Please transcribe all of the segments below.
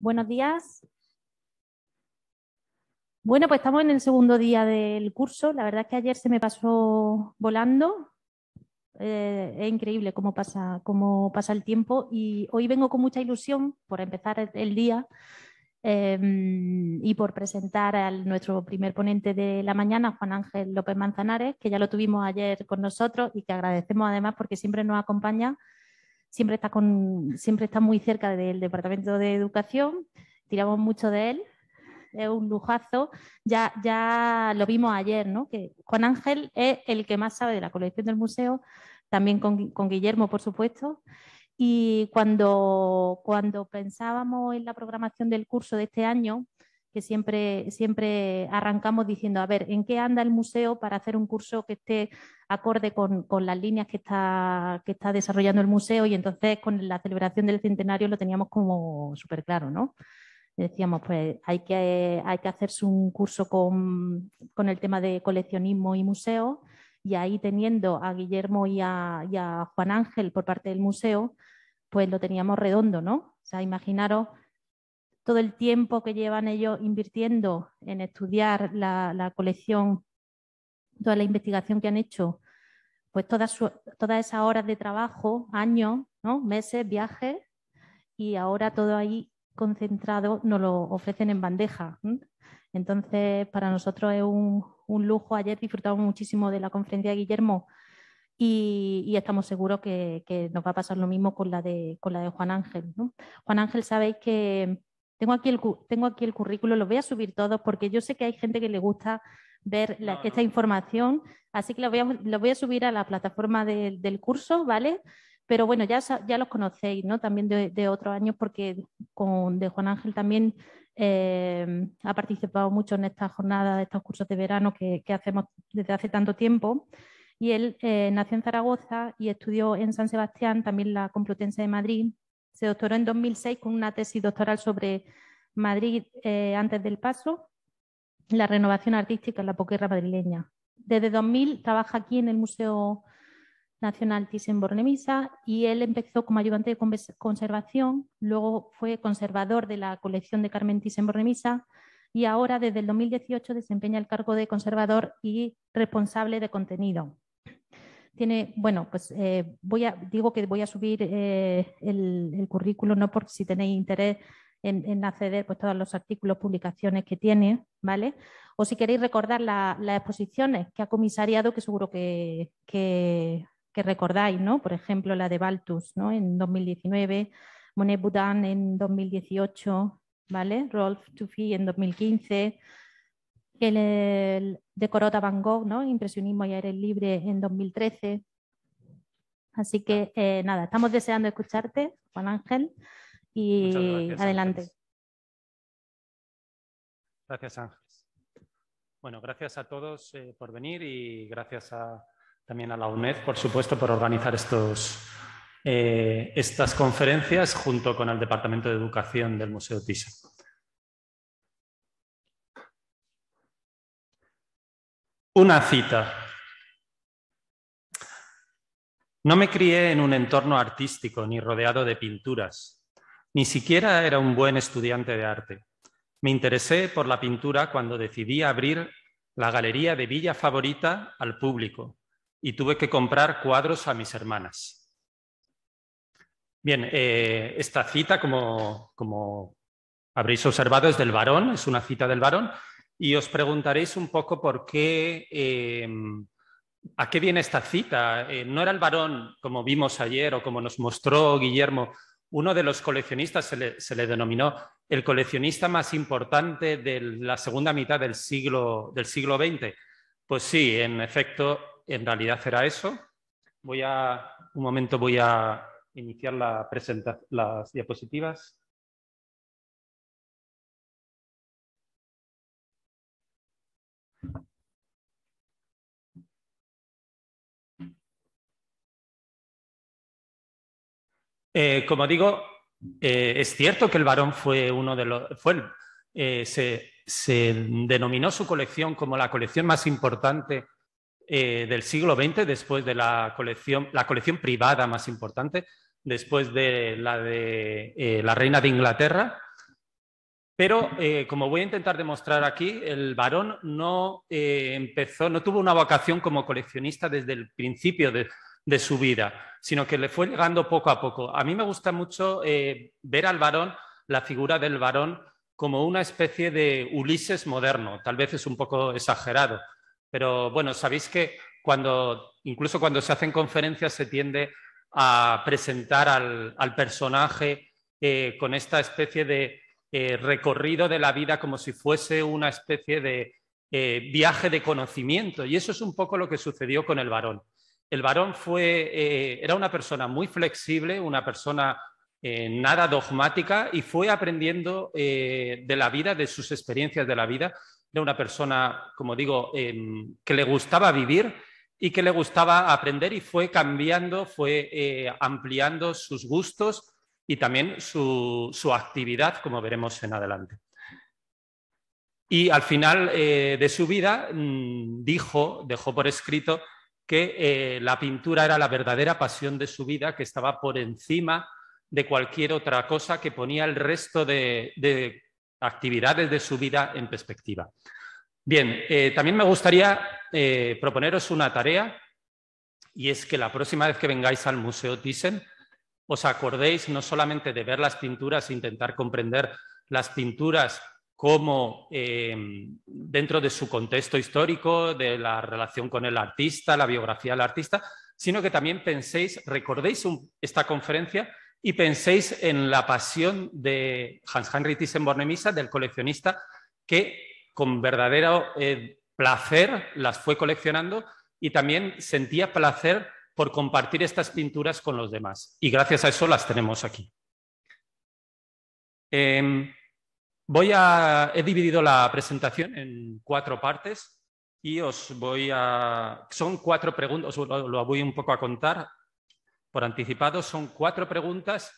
Buenos días. Bueno, pues estamos en el segundo día del curso. La verdad es que ayer se me pasó volando. Eh, es increíble cómo pasa, cómo pasa el tiempo y hoy vengo con mucha ilusión por empezar el día em, y por presentar a nuestro primer ponente de la mañana, Juan Ángel López Manzanares, que ya lo tuvimos ayer con nosotros y que agradecemos además porque siempre nos acompaña siempre está, con, siempre está muy cerca del Departamento de Educación, tiramos mucho de él, es un lujazo. Ya, ya lo vimos ayer, ¿no? Que Juan Ángel es el que más sabe de la colección del museo, también con, Guillermo, por supuesto. Y cuando, cuando pensábamos en la programación del curso de este año, que siempre, siempre arrancamos diciendo, a ver, ¿en qué anda el museo para hacer un curso que esté acorde con, las líneas que está, que está desarrollando el museo? Y entonces con la celebración del centenario lo teníamos como súper claro, ¿no? decíamos, pues hay que, hay que hacerse un curso con, con, el tema de coleccionismo y museo, y ahí teniendo a Guillermo y a, y a, Juan Ángel por parte del museo, pues lo teníamos redondo, ¿no? O sea, imaginaros todo el tiempo que llevan ellos invirtiendo en estudiar la, colección, toda la investigación que han hecho, pues todas, esas horas de trabajo, años, ¿no? meses, viajes, y ahora todo ahí concentrado nos lo ofrecen en bandeja. Entonces, para nosotros es un, lujo. Ayer disfrutamos muchísimo de la conferencia de Guillermo y, estamos seguros que, nos va a pasar lo mismo con la de, con la de Juan Ángel. Juan Ángel, sabéis que tengo aquí el, tengo aquí el currículo, lo voy a subir todos porque yo sé que hay gente que le gusta ver esta información, así que lo voy a, voy a subir a la plataforma del curso, ¿vale? Pero bueno, ya, ya los conocéis, ¿no? También de, otros años porque con de Juan Ángel también em, ha participado mucho en estas jornadas, estos cursos de verano que, que hacemos desde hace tanto tiempo. Y él eh, nació en Zaragoza y estudió en San Sebastián, también la Complutense de Madrid, se doctoró en 2006 con una tesis doctoral sobre Madrid eh, antes del paso, la renovación artística en la poquerra madrileña. Desde 2000 trabaja aquí en el Museo Nacional Thyssen-Bornemisza y él empezó como ayudante de conservación, luego fue conservador de la colección de Carmen Thyssen-Bornemisza y ahora desde el 2018 desempeña el cargo de conservador y responsable de contenido bueno, pues eh, voy a, digo que voy a subir eh, el, currículo, ¿no? Porque si tenéis interés en, acceder pues todos los artículos, publicaciones que tiene, ¿vale? O si queréis recordar las exposiciones que ha comisariado, que seguro que, recordáis, ¿no? Por ejemplo, la de Baltus, ¿no? En 2019, Monet Boudin en 2018, ¿vale? Rolf Tufi en 2015, que le decoró Van Gogh, ¿no? Impresionismo y aire libre en 2013. Así que eh, nada, estamos deseando escucharte, Juan Ángel, y adelante. Gracias, Ángel. Bueno, gracias a todos eh, por venir y gracias también a la UNED, por supuesto, por organizar estos, eh, estas conferencias junto con el Departamento de Educación del Museo TISA. Una cita. No me crié en un entorno artístico ni rodeado de pinturas. Ni siquiera era un buen estudiante de arte. Me interesé por la pintura cuando decidí abrir la galería de Villa Favorita al público y tuve que comprar cuadros a mis hermanas. Bien, eh, esta cita, como, como habréis observado, es del varón, es una cita del varón, y os preguntaréis un poco por qué, em, a qué viene esta cita. Eh, no era el varón, como vimos ayer o como nos mostró Guillermo, uno de los coleccionistas se le, denominó el coleccionista más importante de la segunda mitad del siglo, XX. Pues sí, en efecto, en realidad era eso. Voy a, un momento voy a iniciar la las diapositivas. Eh, como digo, eh, es cierto que el varón fue uno de los. Fue, eh, se, denominó su colección como la colección más importante del siglo XX, después de la colección, la colección privada más importante, después de la de la reina de Inglaterra. Pero, como voy a intentar demostrar aquí, el Barón no empezó, no tuvo una vocación como coleccionista desde el principio. De, de su vida, sino que le fue llegando poco a poco. A mí me gusta mucho eh, ver al varón, la figura del varón, como una especie de Ulises moderno. Tal vez es un poco exagerado, pero bueno, sabéis que cuando, incluso cuando se hacen conferencias se tiende a presentar al, personaje eh, con esta especie de eh, recorrido de la vida como si fuese una especie de viaje de conocimiento. Y eso es un poco lo que sucedió con el varón. El varón fue, eh, era una persona muy flexible, una persona eh, nada dogmática y fue aprendiendo eh, de la vida, de sus experiencias de la vida. Era una persona, como digo, em, que le gustaba vivir y que le gustaba aprender y fue cambiando, fue ampliando sus gustos y también su, actividad, como veremos en adelante. Y al final de su vida mm, dijo, dejó por escrito que eh, la pintura era la verdadera pasión de su vida, que estaba por encima de cualquier otra cosa que ponía el resto de, actividades de su vida en perspectiva. Bien, eh, también me gustaría eh, proponeros una tarea, y es que la próxima vez que vengáis al Museo Thyssen, os acordéis no solamente de ver las pinturas, intentar comprender las pinturas como eh, dentro de su contexto histórico, de la relación con el artista, la biografía del artista, sino que también penséis, recordéis esta conferencia y penséis en la pasión de hans henri Thyssen-Bornemisza, del coleccionista, que con verdadero eh, placer las fue coleccionando y también sentía placer por compartir estas pinturas con los demás. Y gracias a eso las tenemos aquí. Em, he dividido la presentación en cuatro partes y os voy a... Son cuatro preguntas, lo, voy un poco a contar por anticipado. Son cuatro preguntas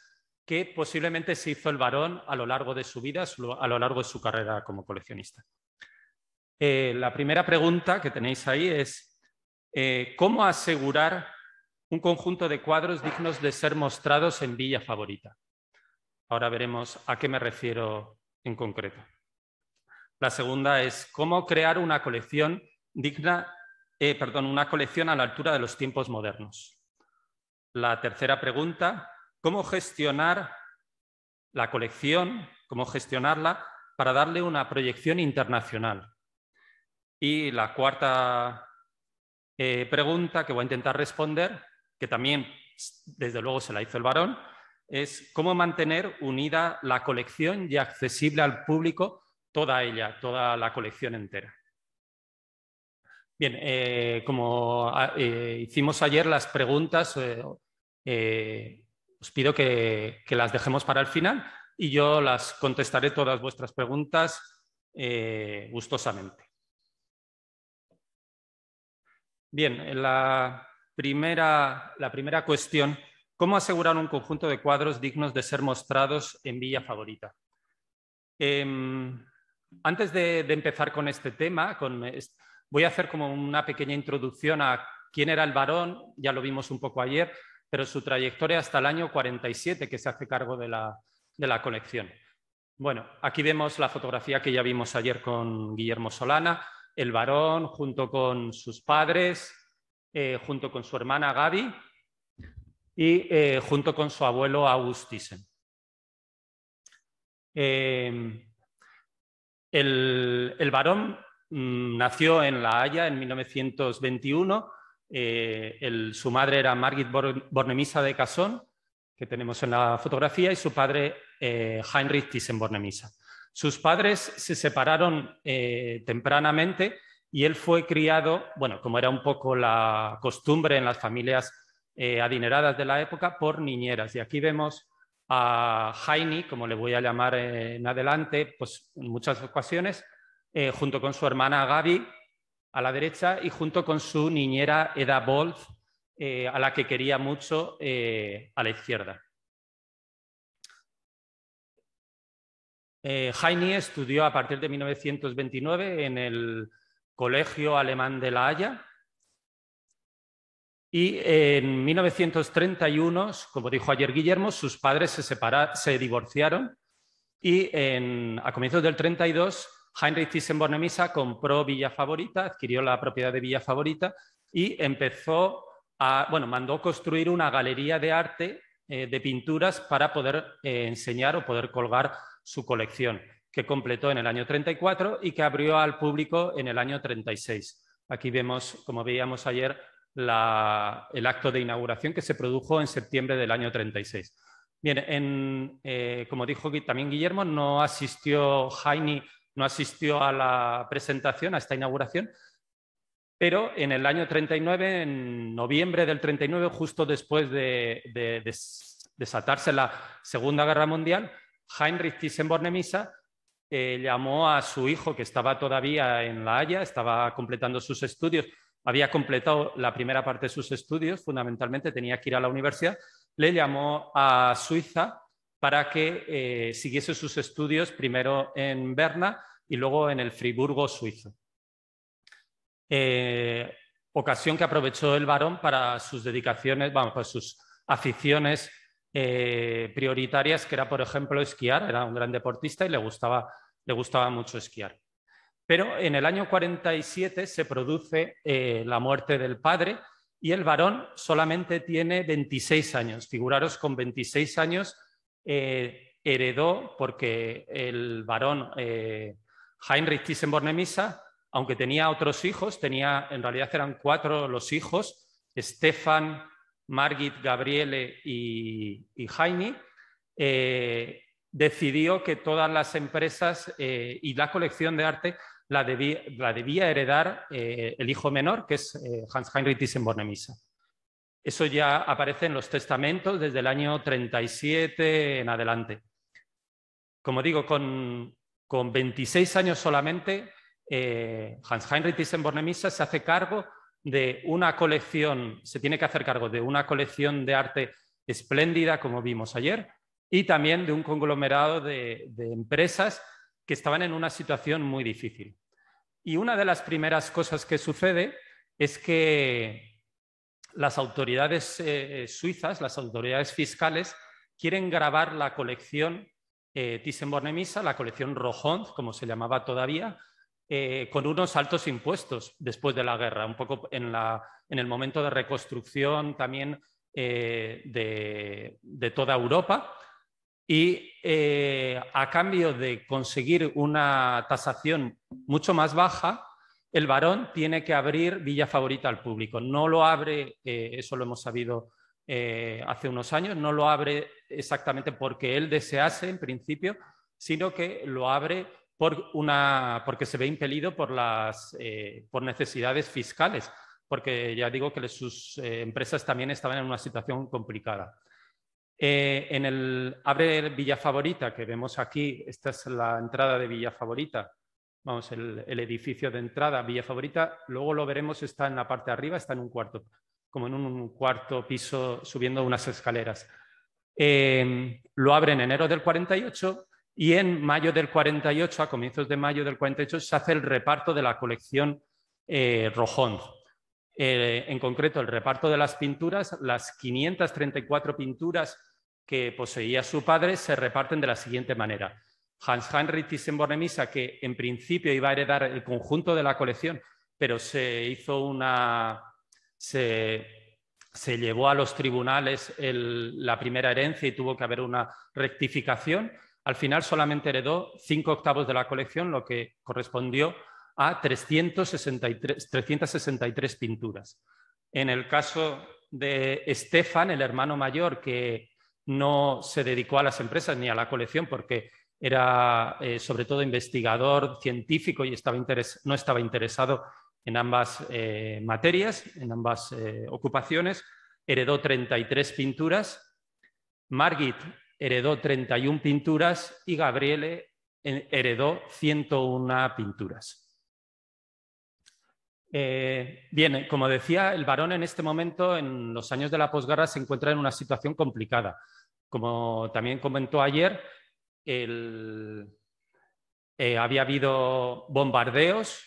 que posiblemente se hizo el varón a lo largo de su vida, a lo largo de su carrera como coleccionista. Eh, la primera pregunta que tenéis ahí es, eh, ¿cómo asegurar un conjunto de cuadros dignos de ser mostrados en Villa Favorita? Ahora veremos a qué me refiero en concreto. La segunda es cómo crear una colección digna, eh, perdón, una colección a la altura de los tiempos modernos. La tercera pregunta, cómo gestionar la colección, cómo gestionarla para darle una proyección internacional. Y la cuarta eh, pregunta que voy a intentar responder, que también desde luego se la hizo el varón, es cómo mantener unida la colección y accesible al público toda ella, toda la colección entera. Bien, eh, como ah, eh, hicimos ayer las preguntas, eh, os pido que, las dejemos para el final y yo las contestaré todas vuestras preguntas gustosamente. Bien, la primera, la primera cuestión ¿Cómo asegurar un conjunto de cuadros dignos de ser mostrados en Villa Favorita? Em, antes de, empezar con este tema, voy a hacer como una pequeña introducción a quién era el varón, ya lo vimos un poco ayer, pero su trayectoria hasta el año 47, que se hace cargo de la, colección. Bueno, aquí vemos la fotografía que ya vimos ayer con Guillermo Solana, el varón junto con sus padres, eh, junto con su hermana Gaby, y eh, junto con su abuelo August Thyssen. Em, el, varón mm, nació en La Haya en 1921. Eh, su madre era Margit Bornemisa de Casón, que tenemos en la fotografía, y su padre eh, Heinrich Thyssen Bornemisa. Sus padres se separaron tempranamente y él fue criado, bueno, como era un poco la costumbre en las familias eh, adineradas de la época por niñeras. Y aquí vemos a Heini, como le voy a llamar eh, en adelante, pues, en muchas ocasiones, eh, junto con su hermana Gaby a la derecha y junto con su niñera Eda Wolf, a la que quería mucho a la izquierda. Heini estudió a partir de 1929 en el Colegio Alemán de La Haya y en 1931, como dijo ayer Guillermo, sus padres se, se divorciaron y a comienzos del 32, Heinrich Thyssen-Bornemisza compró Villa Favorita, adquirió la propiedad de Villa Favorita y empezó a, bueno, mandó construir una galería de arte eh, de pinturas para poder eh, enseñar o poder colgar su colección, que completó en el año 34 y que abrió al público en el año 36. Aquí vemos, como veíamos ayer, el acto de inauguración que se produjo en septiembre del año 36. Bien, eh, como dijo también Guillermo, no asistió Heini, no asistió a la presentación, a esta inauguración, pero en el año 39, en noviembre del 39, justo después de, desatarse la Segunda Guerra Mundial, Heinrich Thyssen-Bornemisza eh, llamó a su hijo, que estaba todavía en La Haya, estaba completando sus estudios había completado la primera parte de sus estudios, fundamentalmente tenía que ir a la universidad, le llamó a Suiza para que eh, siguiese sus estudios primero en Berna y luego en el Friburgo suizo. Eh, ocasión que aprovechó el varón para sus dedicaciones, vamos, para sus aficiones eh, prioritarias, que era, por ejemplo, esquiar. Era un gran deportista y le gustaba mucho esquiar. Pero en el año 47 se produce eh, la muerte del padre y el varón solamente tiene 26 años. Figuraros, con 26 años eh, heredó, porque el varón eh, Heinrich thyssen aunque tenía otros hijos, tenía, en realidad eran cuatro los hijos, Stefan, Margit, Gabriele y, Jaime. decidió que todas las empresas y la colección de arte la debía, heredar eh, el hijo menor, que es eh, Hans Heinrich Thyssen-Bornemisza. Eso ya aparece en los testamentos desde el año 37 en adelante. Como digo, con, con 26 años solamente, eh, Hans Heinrich Thyssen-Bornemisza se hace cargo de una colección, se tiene que hacer cargo de una colección de arte espléndida, como vimos ayer, y también de un conglomerado de empresas que estaban en una situación muy difícil. Y una de las primeras cosas que sucede es que las autoridades eh, eh, suizas, las autoridades fiscales, quieren grabar la colección eh, Thyssen-Bornemisza, la colección Rojón, como se llamaba todavía, con unos altos impuestos después de la guerra, un poco en, el momento de reconstrucción también de, toda Europa y eh, a cambio de conseguir una tasación mucho más baja, el varón tiene que abrir Villa Favorita al público. No lo abre, eh, eso lo hemos sabido eh, hace unos años, no lo abre exactamente porque él desease en principio, sino que lo abre porque se ve impelido por necesidades fiscales, porque ya digo que sus empresas también estaban en una situación complicada. Eh, en el abre Villa Favorita, que vemos aquí, esta es la entrada de Villa Favorita, vamos, el, edificio de entrada, Villa Favorita, luego lo veremos, está en la parte de arriba, está en un cuarto, como en un cuarto piso subiendo unas escaleras. Eh, lo abre en enero del 48 y en mayo del 48, a comienzos de mayo del 48, se hace el reparto de la colección eh, Rojón, en concreto el reparto de las pinturas, las 534 pinturas que poseía su padre se reparten de la siguiente manera. Hans-Heinrich Thyssen-Bornemisza, que en principio iba a heredar el conjunto de la colección, pero se hizo una... Se, llevó a los tribunales la primera herencia y tuvo que haber una rectificación. Al final solamente heredó cinco octavos de la colección, lo que correspondió a 363, 363 pinturas. En el caso de Stefan, el hermano mayor que no se dedicó a las empresas ni a la colección porque era eh, sobre todo investigador científico y no estaba interesado en ambas eh, materias, en ambas eh, ocupaciones. Heredó 33 pinturas, Margit heredó 31 pinturas y Gabriele heredó 101 pinturas. bien, como decía, el varón en este momento, en los años de la posguerra, se encuentra en una situación complicada. Como también comentó ayer, eh, había habido bombardeos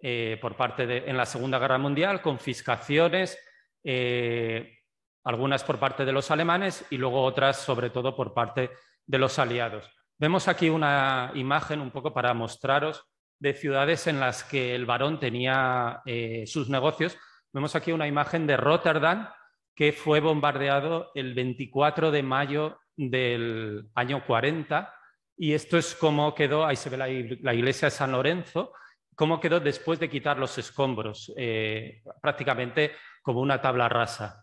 eh, por parte de, en la Segunda Guerra Mundial, confiscaciones, eh, algunas por parte de los alemanes y luego otras sobre todo por parte de los aliados. Vemos aquí una imagen un poco para mostraros de ciudades en las que el varón tenía sus negocios. Vemos aquí una imagen de Rotterdam, que fue bombardeado el 24 de mayo del año 40 y esto es cómo quedó, ahí se ve la, iglesia de San Lorenzo, cómo quedó después de quitar los escombros, eh, prácticamente como una tabla rasa.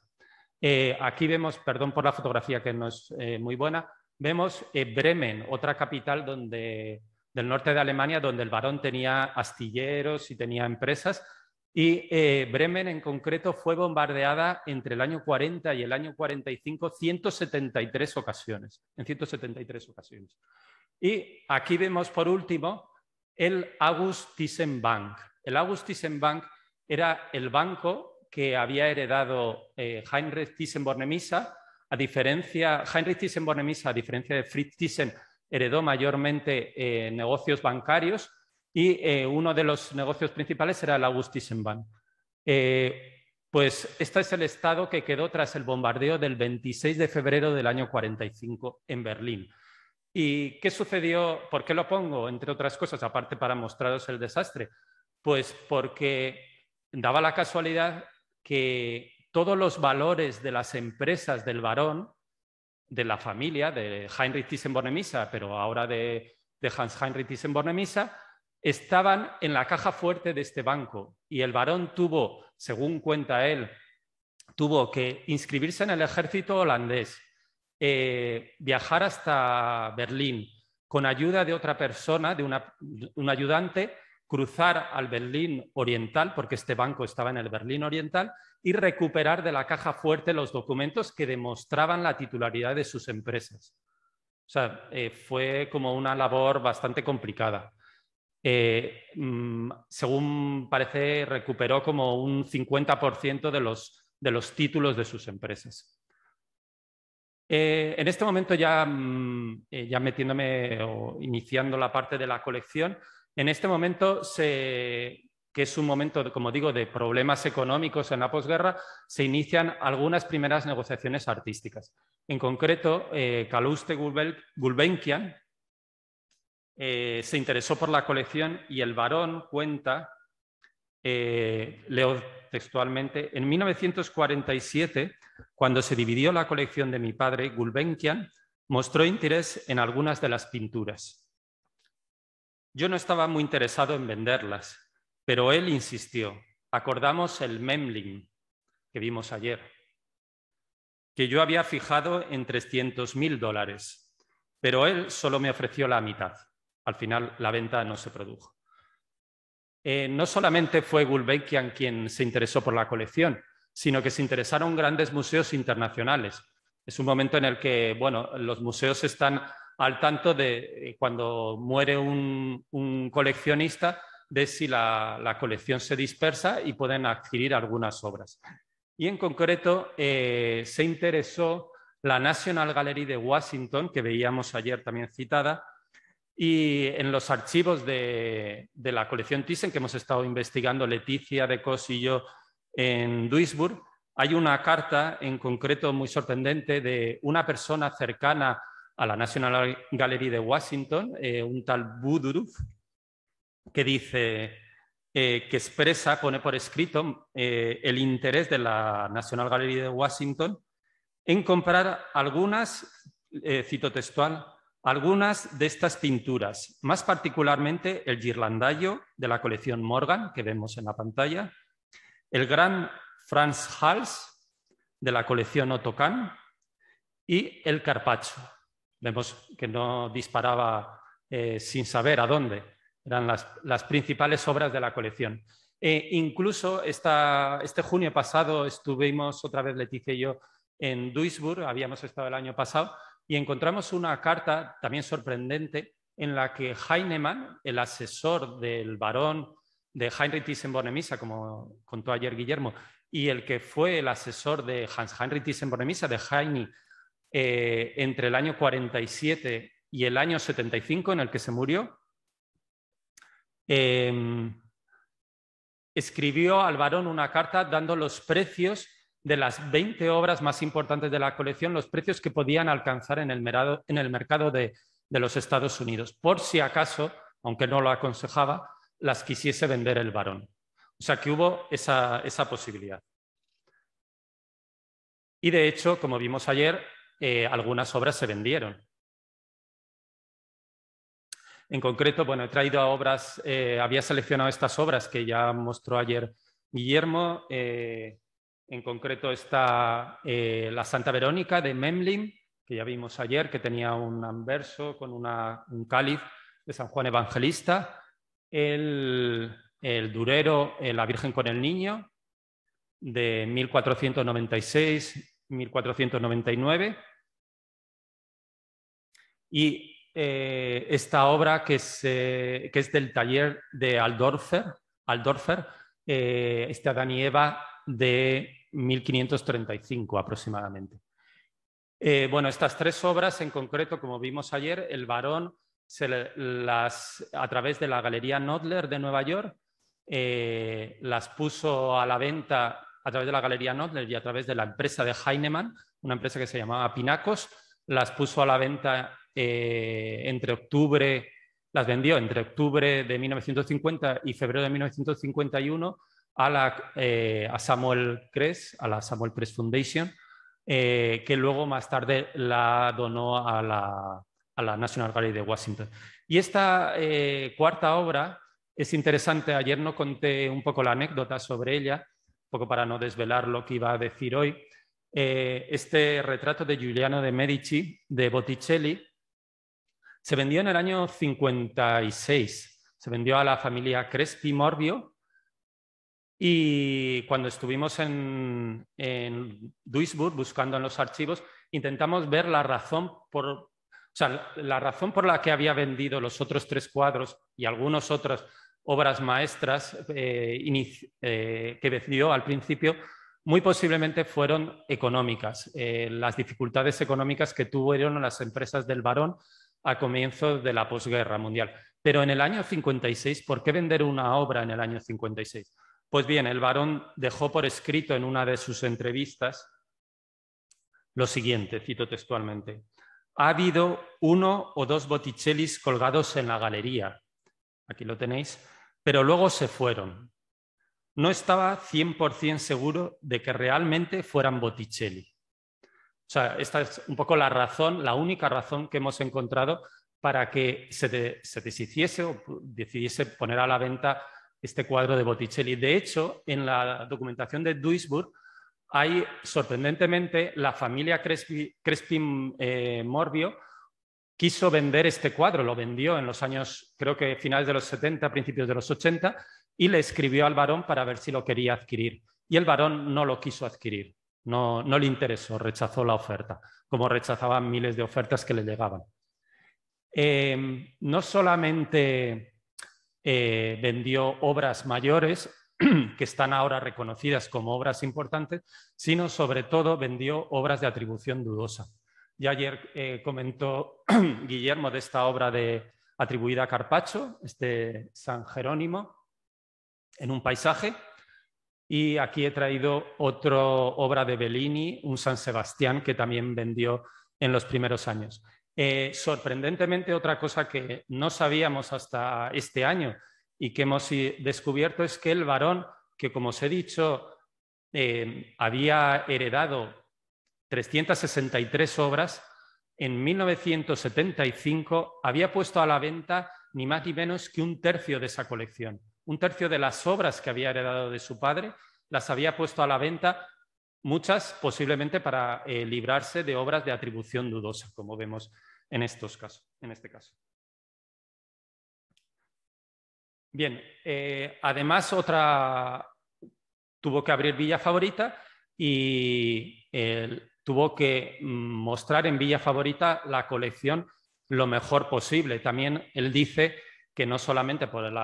Eh, aquí vemos, perdón por la fotografía que no es eh, muy buena, vemos Bremen, otra capital del norte de Alemania, donde el barón tenía astilleros y tenía empresas, y eh, Bremen en concreto fue bombardeada entre el año 40 y el año 45 173 ocasiones, en 173 ocasiones. Y aquí vemos por último el August Bank. El August Bank era el banco que había heredado eh, Heinrich Thyssen-Bornemisza. A diferencia, Heinrich Thyssen-Bornemisza, a diferencia de Fritz Thyssen, heredó mayormente eh, negocios bancarios y eh, uno de los negocios principales era el Augustisenbahn. Eh, pues este es el estado que quedó tras el bombardeo del 26 de febrero del año 45 en Berlín. ¿Y qué sucedió? ¿Por qué lo pongo? Entre otras cosas, aparte para mostraros el desastre. Pues porque daba la casualidad que todos los valores de las empresas del varón, de la familia, de Heinrich Thyssen-Bornemisza, pero ahora de, de Hans Heinrich Thyssen-Bornemisza, estaban en la caja fuerte de este banco y el varón tuvo, según cuenta él, tuvo que inscribirse en el ejército holandés, eh, viajar hasta Berlín con ayuda de otra persona, de un ayudante, cruzar al Berlín Oriental, porque este banco estaba en el Berlín Oriental, y recuperar de la caja fuerte los documentos que demostraban la titularidad de sus empresas. O sea, eh, fue como una labor bastante complicada. Eh, mm, según parece, recuperó como un 50% de los, títulos de sus empresas. Eh, en este momento, ya, mm, eh, metiéndome iniciando la parte de la colección, en este momento, que es un momento, como digo, de problemas económicos en la posguerra, se inician algunas primeras negociaciones artísticas. En concreto, eh, Caluste Gulbenkian, eh, se interesó por la colección y el varón cuenta, eh, leo textualmente, en 1947, cuando se dividió la colección de mi padre, Gulbenkian mostró interés en algunas de las pinturas. Yo no estaba muy interesado en venderlas, pero él insistió. Acordamos el Memling que vimos ayer, que yo había fijado en 300.000 mil dólares, pero él solo me ofreció la mitad al final la venta no se produjo. Eh, no solamente fue Gulbenkian quien se interesó por la colección, sino que se interesaron grandes museos internacionales. Es un momento en el que los museos están al tanto de eh, cuando muere un, coleccionista, de si la, colección se dispersa y pueden adquirir algunas obras. Y en concreto eh, se interesó la National Gallery de Washington, que veíamos ayer también citada, y en los archivos de, la colección Thyssen que hemos estado investigando, Leticia de Cos y yo en Duisburg, hay una carta en concreto muy sorprendente de una persona cercana a la National Gallery de Washington, eh, un tal Buduruf, que dice, eh, que expresa, pone por escrito, eh, el interés de la National Gallery de Washington en comprar algunas, cito textual, algunas de estas pinturas, más particularmente el girlandayo de la colección Morgan, que vemos en la pantalla, el gran Franz Hals de la colección Otocan y el Carpaccio. Vemos que no disparaba eh, sin saber a dónde. Eran las, principales obras de la colección. E incluso este junio pasado estuvimos otra vez Leticia y yo en Duisburg, habíamos estado el año pasado, y encontramos una carta también sorprendente en la que Heinemann, el asesor del barón de Heinrich Thyssen-Bornemisza, como contó ayer Guillermo, y el que fue el asesor de Hans-Heinrich Thyssen-Bornemisza, de Heine, eh, entre el año 47 y el año 75 en el que se murió, em, escribió al barón una carta dando los precios de las 20 obras más importantes de la colección los precios que podían alcanzar en el, mercado de, los Estados Unidos, por si acaso, aunque no lo aconsejaba, las quisiese vender el varón. O sea que hubo esa, posibilidad. Y de hecho, como vimos ayer, eh, algunas obras se vendieron. En concreto, bueno, he traído a obras, eh, había seleccionado estas obras que ya mostró ayer Guillermo. Eh, en concreto está eh, la Santa Verónica de Memlin, que ya vimos ayer, que tenía un anverso con un cáliz de San Juan Evangelista, el, Durero, eh, la Virgen con el Niño, de 1496-1499, y eh, esta obra que es, que es, del taller de Aldorfer, Aldorfer este Adán Eva de 1535 aproximadamente. Eh, bueno, estas tres obras en concreto, como vimos ayer, el varón las, a través de la Galería Nodler de Nueva York, eh, las puso a la venta a través de la Galería Nodler y a través de la empresa de Heinemann, una empresa que se llamaba Pinacos, las puso a la venta eh, entre octubre, las vendió entre octubre de 1950 y febrero de 1951 eh, a, Samuel Cres, a la Samuel Press Foundation, eh, que luego más tarde la donó a la, National Gallery de Washington. Y esta eh, cuarta obra es interesante, ayer no conté un poco la anécdota sobre ella, un poco para no desvelar lo que iba a decir hoy. este retrato de Giuliano de Medici, de Botticelli, se vendió en el año 56, se vendió a la familia Crespi Morbio, y cuando estuvimos en, Duisburg buscando en los archivos, intentamos ver la razón por, la razón por la que había vendido los otros tres cuadros y algunas otras obras maestras eh, eh, que vendió al principio, muy posiblemente fueron económicas, eh, las dificultades económicas que tuvieron las empresas del varón a comienzos de la posguerra mundial. Pero en el año 56, ¿por qué vender una obra en el año 56? Pues bien, el varón dejó por escrito en una de sus entrevistas lo siguiente, cito textualmente. Ha habido uno o dos Botticellis colgados en la galería, aquí lo tenéis, pero luego se fueron. No estaba 100% seguro de que realmente fueran Botticelli. O sea, esta es un poco la razón, la única razón que hemos encontrado para que se, se deshiciese o decidiese poner a la venta este cuadro de Botticelli. De hecho, en la documentación de Duisburg hay, sorprendentemente, la familia Crespi, Crespin eh, Morbio quiso vender este cuadro, lo vendió en los años, creo que finales de los 70, principios de los 80, y le escribió al varón para ver si lo quería adquirir. Y el varón no lo quiso adquirir, no, no le interesó, rechazó la oferta, como rechazaban miles de ofertas que le llegaban. Eh, no solamente eh, vendió obras mayores que están ahora reconocidas como obras importantes, sino sobre todo vendió obras de atribución dudosa. Ya ayer eh, comentó Guillermo de esta obra de, atribuida a Carpaccio, este San Jerónimo, en un paisaje. Y aquí he traído otra obra de Bellini, un San Sebastián, que también vendió en los primeros años. Eh, sorprendentemente, otra cosa que no sabíamos hasta este año y que hemos descubierto es que el varón, que como os he dicho, em, había heredado 363 obras, en 1975 había puesto a la venta ni más ni menos que un tercio de esa colección. Un tercio de las obras que había heredado de su padre las había puesto a la venta muchas posiblemente para eh, librarse de obras de atribución dudosa, como vemos en, estos casos, en este caso. Bien, eh, además otra tuvo que abrir Villa Favorita y eh, tuvo que mostrar en Villa Favorita la colección lo mejor posible. También él dice que no solamente por el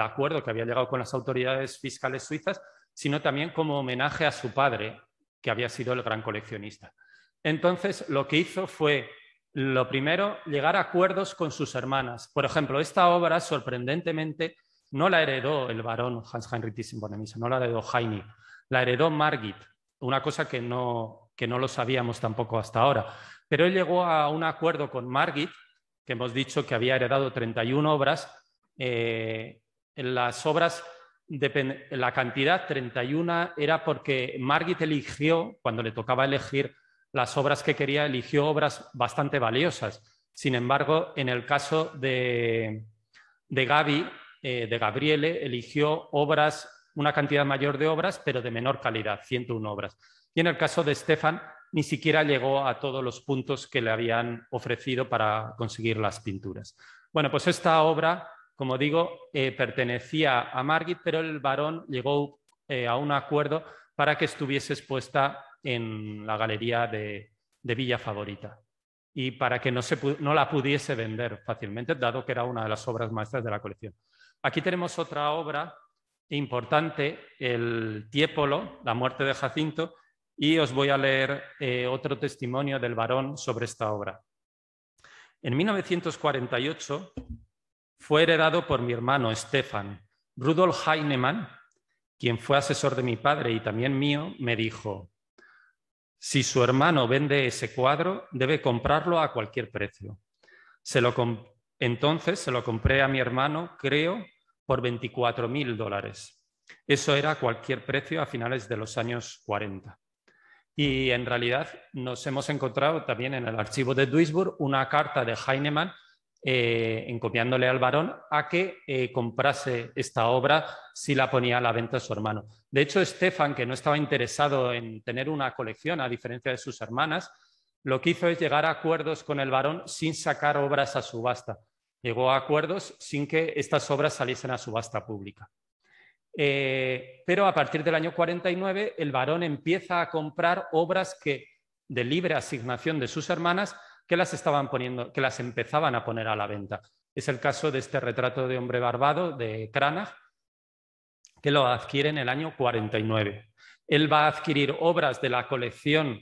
acuerdo que había llegado con las autoridades fiscales suizas, sino también como homenaje a su padre, que había sido el gran coleccionista. Entonces, lo que hizo fue, lo primero, llegar a acuerdos con sus hermanas. Por ejemplo, esta obra, sorprendentemente, no la heredó el varón Hans Heinrich thyssen no la heredó Heine, la heredó Margit, una cosa que no, que no lo sabíamos tampoco hasta ahora. Pero él llegó a un acuerdo con Margit, que hemos dicho que había heredado 31 obras. Eh, las obras la cantidad, 31, era porque Margit eligió, cuando le tocaba elegir las obras que quería, eligió obras bastante valiosas. Sin embargo, en el caso de, de Gaby, eh, de Gabriele, eligió obras, una cantidad mayor de obras, pero de menor calidad, 101 obras. Y en el caso de Stefan, ni siquiera llegó a todos los puntos que le habían ofrecido para conseguir las pinturas. Bueno, pues esta obra como digo, eh, pertenecía a Margit, pero el varón llegó eh, a un acuerdo para que estuviese expuesta en la galería de, Villa Favorita y para que no, no la pudiese vender fácilmente, dado que era una de las obras maestras de la colección. Aquí tenemos otra obra importante, el Tiepolo, La muerte de Jacinto, y os voy a leer eh, otro testimonio del varón sobre esta obra. En 1948, fue heredado por mi hermano Stefan. Rudolf Heinemann, quien fue asesor de mi padre y también mío, me dijo, si su hermano vende ese cuadro, debe comprarlo a cualquier precio. Entonces se lo compré a mi hermano, creo, por 24 mil dólares. Eso era cualquier precio a finales de los años 40. Y en realidad nos hemos encontrado también en el archivo de Duisburg una carta de Heinemann eh, encomiándole al varón a que eh, comprase esta obra si la ponía a la venta su hermano. De hecho, Estefan, que no estaba interesado en tener una colección, a diferencia de sus hermanas, lo que hizo es llegar a acuerdos con el varón sin sacar obras a subasta. Llegó a acuerdos sin que estas obras saliesen a subasta pública. Eh, pero a partir del año 49, el varón empieza a comprar obras que, de libre asignación de sus hermanas, que las estaban poniendo, que las empezaban a poner a la venta. Es el caso de este retrato de hombre barbado de Cranach, que lo adquiere en el año 49. Él va a adquirir obras de la colección,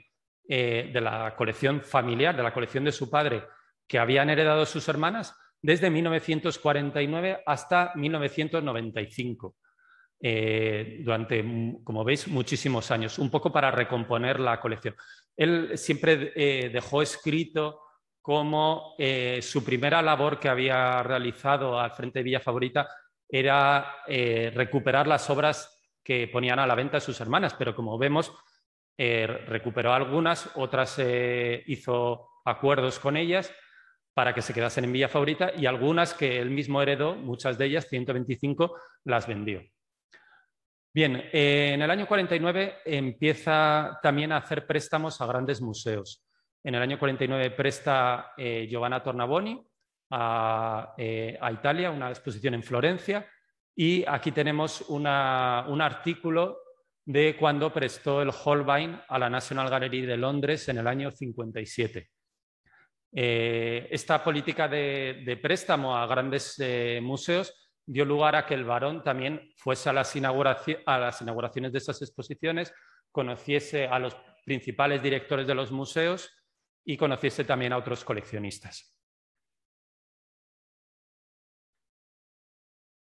eh, de la colección familiar, de la colección de su padre, que habían heredado sus hermanas desde 1949 hasta 1995. Eh, durante, como veis, muchísimos años, un poco para recomponer la colección él siempre eh, dejó escrito como eh, su primera labor que había realizado al frente de Villa Favorita era eh, recuperar las obras que ponían a la venta sus hermanas, pero como vemos, recuperó algunas, otras hizo acuerdos con ellas para que se quedasen en Villa Favorita y algunas que él mismo heredó, muchas de ellas, 125, las vendió. Bien, eh, en el año 49 empieza también a hacer préstamos a grandes museos. En el año 49 presta eh, Giovanna Tornaboni eh, a, Italia, una exposición en Florencia, y aquí tenemos un artículo de cuando prestó el Holbein a la National Gallery de Londres en el año 57. esta política de, préstamo a grandes museos dio lugar a que el varón también fuese a las, a las inauguraciones de esas exposiciones, conociese a los principales directores de los museos y conociese también a otros coleccionistas.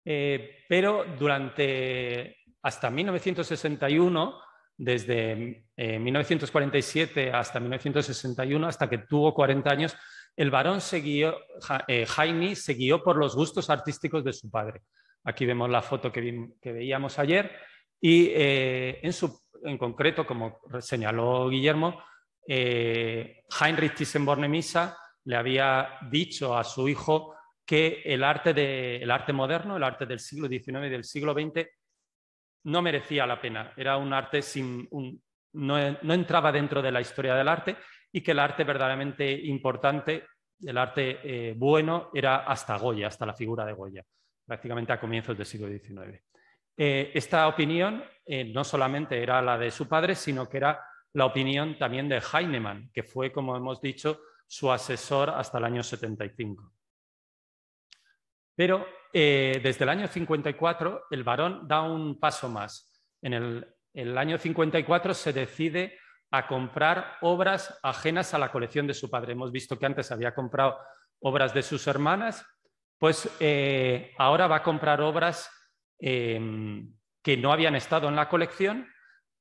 Eh, pero durante hasta 1961, desde 1947 eh, hasta 1961, hasta que tuvo 40 años, el varón se eh, Jaime se guió por los gustos artísticos de su padre. Aquí vemos la foto que, veíamos ayer y eh, en, concreto, como señaló Guillermo, eh, Heinrich Thyssen-Bornemisza le había dicho a su hijo que el arte, de, arte moderno, el arte del siglo XIX y del siglo XX, no merecía la pena. Era un arte sin, no, entraba dentro de la historia del arte y que el arte verdaderamente importante, el arte eh, bueno, era hasta Goya, hasta la figura de Goya, prácticamente a comienzos del siglo XIX. Eh, esta opinión eh, no solamente era la de su padre, sino que era la opinión también de Heinemann, que fue, como hemos dicho, su asesor hasta el año 75. Pero desde el año 54 el varón da un paso más. En el, el año 54 se decide a comprar obras ajenas a la colección de su padre. Hemos visto que antes había comprado obras de sus hermanas, pues eh, ahora va a comprar obras em, que no habían estado en la colección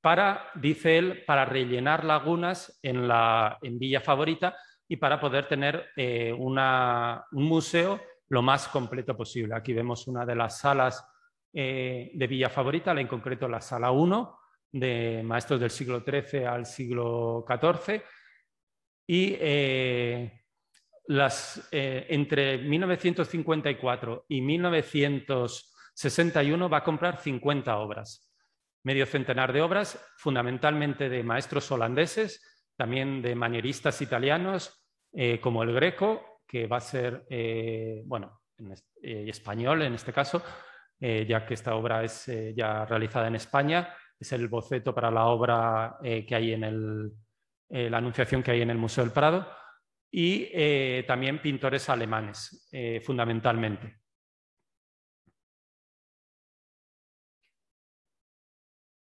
para, dice él, para rellenar lagunas en, la, Villa Favorita y para poder tener eh, una, un museo lo más completo posible. Aquí vemos una de las salas eh, de Villa Favorita, en concreto la sala 1, de maestros del siglo XIII al siglo XIV. Y eh, las, eh, entre 1954 y 1961 va a comprar 50 obras, medio centenar de obras, fundamentalmente de maestros holandeses, también de manieristas italianos, eh, como el Greco, que va a ser, bueno, español en este caso, ya que esta obra es ya realizada en España, es el boceto para la obra eh, que hay en el, eh, la anunciación que hay en el Museo del Prado, y eh, también pintores alemanes, fundamentalmente.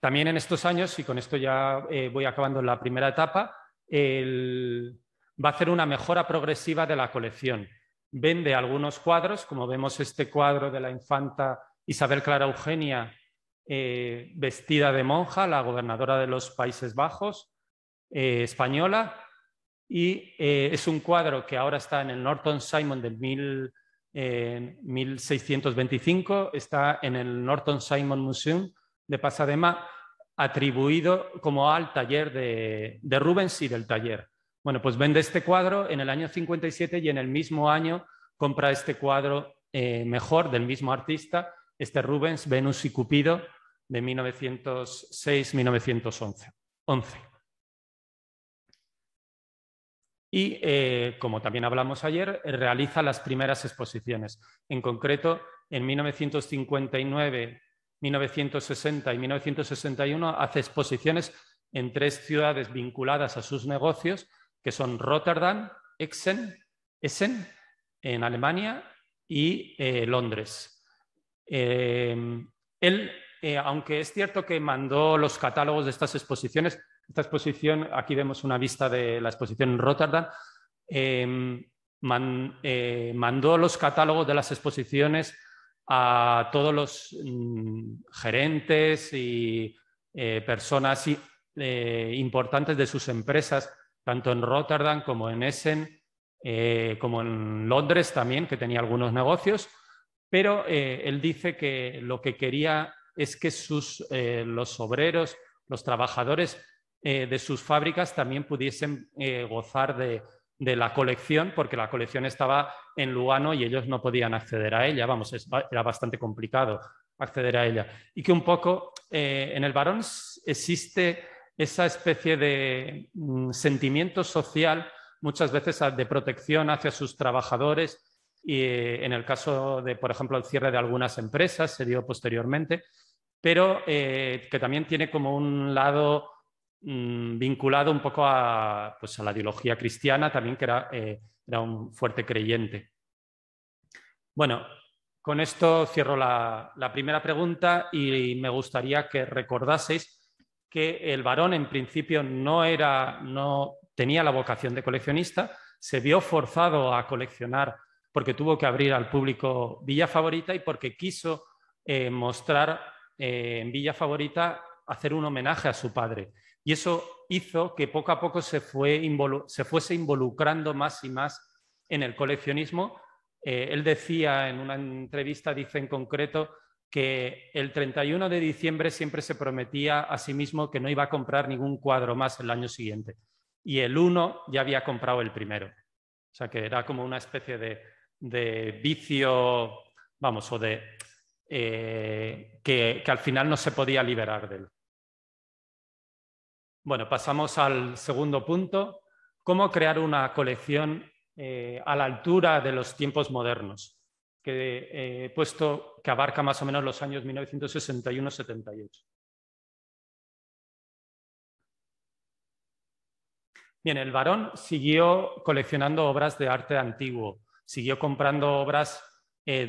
También en estos años, y con esto ya voy acabando la primera etapa, va a hacer una mejora progresiva de la colección. Vende algunos cuadros, como vemos este cuadro de la infanta Isabel Clara Eugenia, eh, vestida de monja, la gobernadora de los Países Bajos, eh, española, y eh, es un cuadro que ahora está en el Norton Simon del 1625, está en el Norton Simon Museum de Pasadena, atribuido como al taller de, Rubens y del taller. Bueno, pues vende este cuadro en el año 57 y en el mismo año compra este cuadro mejor del mismo artista, este Rubens, Venus y Cupido, de 1906-1911. Y, eh, como también hablamos ayer, eh, realiza las primeras exposiciones. En concreto, en 1959, 1960 y 1961 hace exposiciones en tres ciudades vinculadas a sus negocios, que son Rotterdam, Essen, Essen en Alemania y eh, Londres. él eh, aunque es cierto que mandó los catálogos de estas exposiciones, esta exposición, aquí vemos una vista de la exposición en Rotterdam, em, eh, mandó los catálogos de las exposiciones a todos los mm, gerentes y eh, personas importantes de sus empresas, tanto en Rotterdam como en Essen, como en Londres también, que tenía algunos negocios pero él dice que lo que quería es que eh, los obreros, los trabajadores eh, de sus fábricas también pudiesen eh, gozar de, la colección, porque la colección estaba en Lugano y ellos no podían acceder a ella, vamos, era bastante complicado acceder a ella. Y que un poco en el varón existe esa especie de mm, sentimiento social, muchas veces ah, de protección hacia sus trabajadores, y en el caso de, por ejemplo, el cierre de algunas empresas, se dio posteriormente, pero eh, que también tiene como un lado mm, vinculado un poco pues, a, la ideología cristiana, también que eh, era, un fuerte creyente. Bueno, con esto cierro la, primera pregunta y me gustaría que recordaseis que el varón en principio no era, no tenía la vocación de coleccionista, se vio forzado a coleccionar porque tuvo que abrir al público Villa Favorita y porque quiso eh, mostrar eh, en Villa Favorita hacer un homenaje a su padre. Y eso hizo que poco a poco se, fue se fuese involucrando más y más en el coleccionismo. Eh, él decía en una entrevista, dice en concreto, que el 31 de diciembre siempre se prometía a sí mismo que no iba a comprar ningún cuadro más el año siguiente. Y el 1 ya había comprado el primero. O sea que era como una especie de, de vicio, vamos, o de eh, que, al final no se podía liberar de él. Bueno, pasamos al segundo punto, cómo crear una colección eh, a la altura de los tiempos modernos, que he eh, puesto que abarca más o menos los años 1961-78. Bien, el varón siguió coleccionando obras de arte antiguo, siguió comprando obras